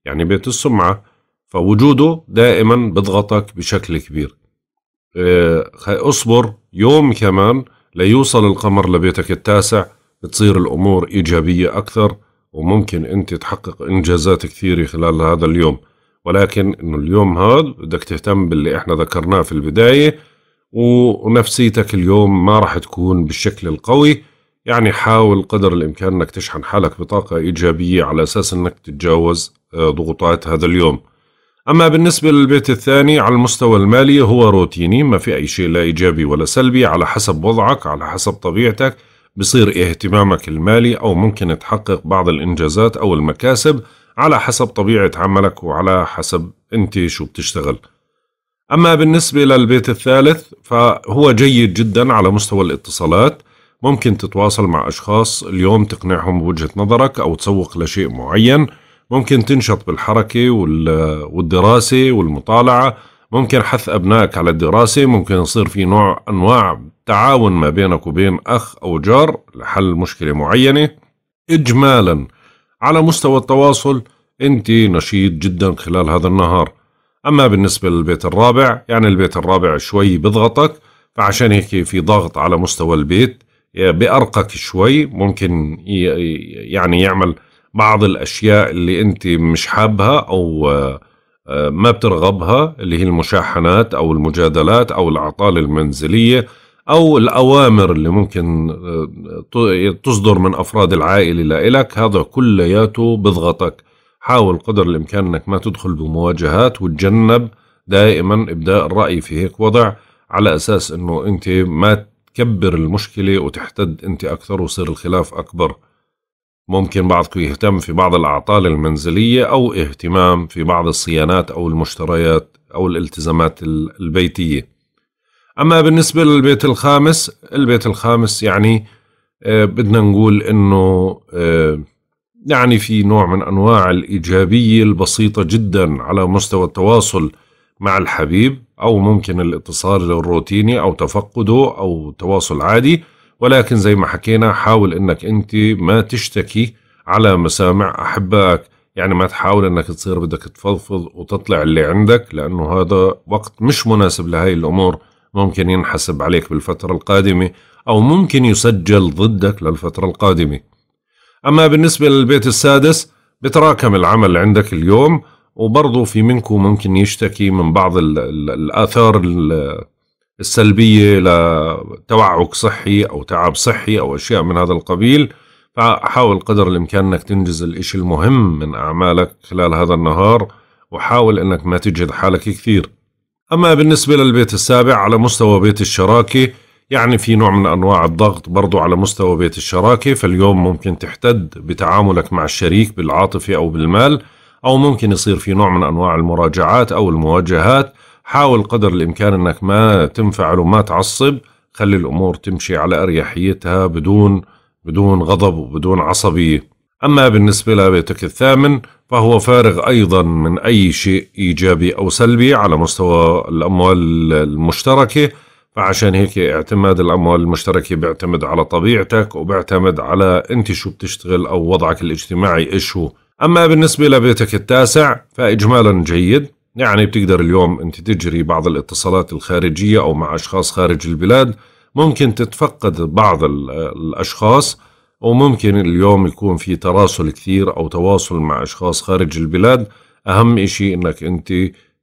يعني بيت السمعة فوجوده دائما بضغطك بشكل كبير آه، اصبر يوم كمان ليوصل القمر لبيتك التاسع بتصير الأمور إيجابية أكثر وممكن أنت تحقق إنجازات كثيرة خلال هذا اليوم ولكن أنه اليوم هذا بدك تهتم باللي إحنا ذكرناه في البداية ونفسيتك اليوم ما راح تكون بالشكل القوي يعني حاول قدر الإمكان أنك تشحن حالك بطاقة إيجابية على أساس أنك تتجاوز آه، ضغوطات هذا اليوم أما بالنسبة للبيت الثاني على المستوى المالي هو روتيني ما في أي شيء لا إيجابي ولا سلبي على حسب وضعك على حسب طبيعتك بصير اهتمامك المالي أو ممكن تحقق بعض الإنجازات أو المكاسب على حسب طبيعة عملك وعلى حسب أنت شو بتشتغل أما بالنسبة للبيت الثالث فهو جيد جدا على مستوى الاتصالات ممكن تتواصل مع أشخاص اليوم تقنعهم بوجهة نظرك أو تسوق لشيء معين ممكن تنشط بالحركة والدراسة والمطالعة ممكن حث أبنائك على الدراسة ممكن يصير في نوع أنواع تعاون ما بينك وبين أخ أو جار لحل مشكلة معينة إجمالا على مستوى التواصل أنت نشيط جدا خلال هذا النهار أما بالنسبة للبيت الرابع يعني البيت الرابع شوي بضغطك فعشان هيك في ضغط على مستوى البيت بأرقك شوي ممكن يعني يعمل بعض الأشياء اللي أنت مش حابها أو آه، ما بترغبها اللي هي المشاحنات أو المجادلات أو العطالة المنزلية أو الأوامر اللي ممكن آه، تصدر من أفراد العائلة لإلك هذا كلياته بضغطك حاول قدر الإمكان أنك ما تدخل بمواجهات وتجنب دائما إبداء الرأي في هيك وضع على أساس أنه أنت ما تكبر المشكلة وتحتد أنت أكثر وصير الخلاف أكبر ممكن بعضكم يهتم في بعض الأعطال المنزلية أو اهتمام في بعض الصيانات أو المشتريات أو الالتزامات البيتية أما بالنسبة للبيت الخامس البيت الخامس يعني آه، بدنا نقول أنه آه، يعني في نوع من أنواع الإيجابية البسيطة جدا على مستوى التواصل مع الحبيب أو ممكن الاتصال الروتيني أو تفقده أو تواصل عادي ولكن زي ما حكينا حاول أنك أنت ما تشتكي على مسامع أحبائك يعني ما تحاول أنك تصير بدك تفضفض وتطلع اللي عندك لأنه هذا وقت مش مناسب لهي الأمور ممكن ينحسب عليك بالفترة القادمة أو ممكن يسجل ضدك للفترة القادمة أما بالنسبة للبيت السادس بتراكم العمل عندك اليوم وبرضه في منكم ممكن يشتكي من بعض الـ الـ الآثار السلبية لتوعك صحي أو تعب صحي أو أشياء من هذا القبيل فحاول قدر الإمكان أنك تنجز الإشي المهم من أعمالك خلال هذا النهار وحاول أنك ما تجهد حالك كثير أما بالنسبة للبيت السابع على مستوى بيت الشراكة يعني في نوع من أنواع الضغط برضو على مستوى بيت الشراكة فاليوم ممكن تحتد بتعاملك مع الشريك بالعاطفة أو بالمال أو ممكن يصير في نوع من أنواع المراجعات أو المواجهات حاول قدر الإمكان أنك ما تنفعل وما تعصب خلي الأمور تمشي على أريحيتها بدون بدون غضب وبدون عصبية أما بالنسبة لبيتك الثامن فهو فارغ أيضا من أي شيء إيجابي أو سلبي على مستوى الأموال المشتركة فعشان هيك اعتماد الأموال المشتركة بيعتمد على طبيعتك وبيعتمد على أنت شو بتشتغل أو وضعك الاجتماعي إيش هو أما بالنسبة لبيتك التاسع فإجمالا جيد يعني بتقدر اليوم أنت تجري بعض الاتصالات الخارجية أو مع أشخاص خارج البلاد ممكن تتفقد بعض الأشخاص وممكن اليوم يكون في تراسل كثير أو تواصل مع أشخاص خارج البلاد أهم إشي أنك أنت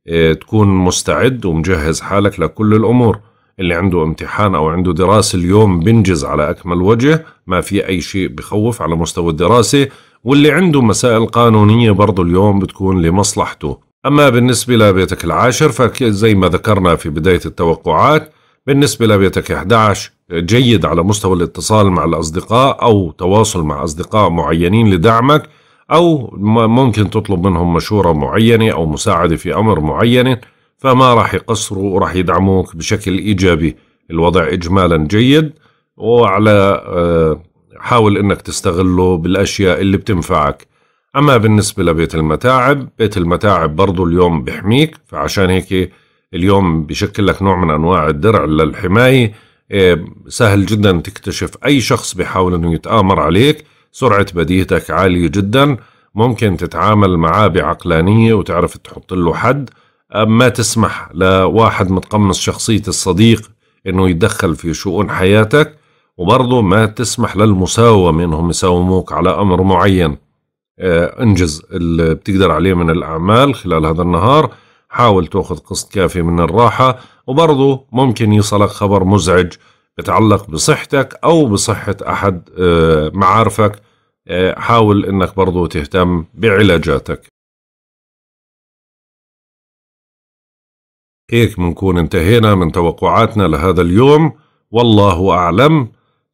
آه، تكون مستعد ومجهز حالك لكل الأمور اللي عنده امتحان أو عنده دراسة اليوم بنجز على أكمل وجه ما في أي شيء بخوف على مستوى الدراسة واللي عنده مسائل قانونية برضه اليوم بتكون لمصلحته أما بالنسبة لبيتك العاشر فزي ما ذكرنا في بداية التوقعات بالنسبة لبيتك 11 جيد على مستوى الاتصال مع الأصدقاء أو تواصل مع أصدقاء معينين لدعمك أو ممكن تطلب منهم مشورة معينة أو مساعدة في أمر معين فما راح يقصروا وراح يدعموك بشكل إيجابي الوضع إجمالا جيد وعلى آه، حاول انك تستغله بالاشياء اللي بتنفعك اما بالنسبه لبيت المتاعب بيت المتاعب برضه اليوم بحميك فعشان هيك اليوم بشكل لك نوع من انواع الدرع للحمايه إيه، سهل جدا تكتشف اي شخص بيحاول انه يتامر عليك سرعه بديهتك عاليه جدا ممكن تتعامل معاه بعقلانيه وتعرف تحط له حد ما تسمح لواحد متقمص شخصيه الصديق انه يتدخل في شؤون حياتك وبرضه ما تسمح للمساومة انهم يساوموك على امر معين آه، انجز اللي بتقدر عليه من الاعمال خلال هذا النهار حاول تاخذ قسط كافي من الراحة وبرضه ممكن يصلك خبر مزعج يتعلق بصحتك او بصحة احد آه، معارفك آه، حاول انك برضه تهتم بعلاجاتك هيك بنكون انتهينا من توقعاتنا لهذا اليوم والله اعلم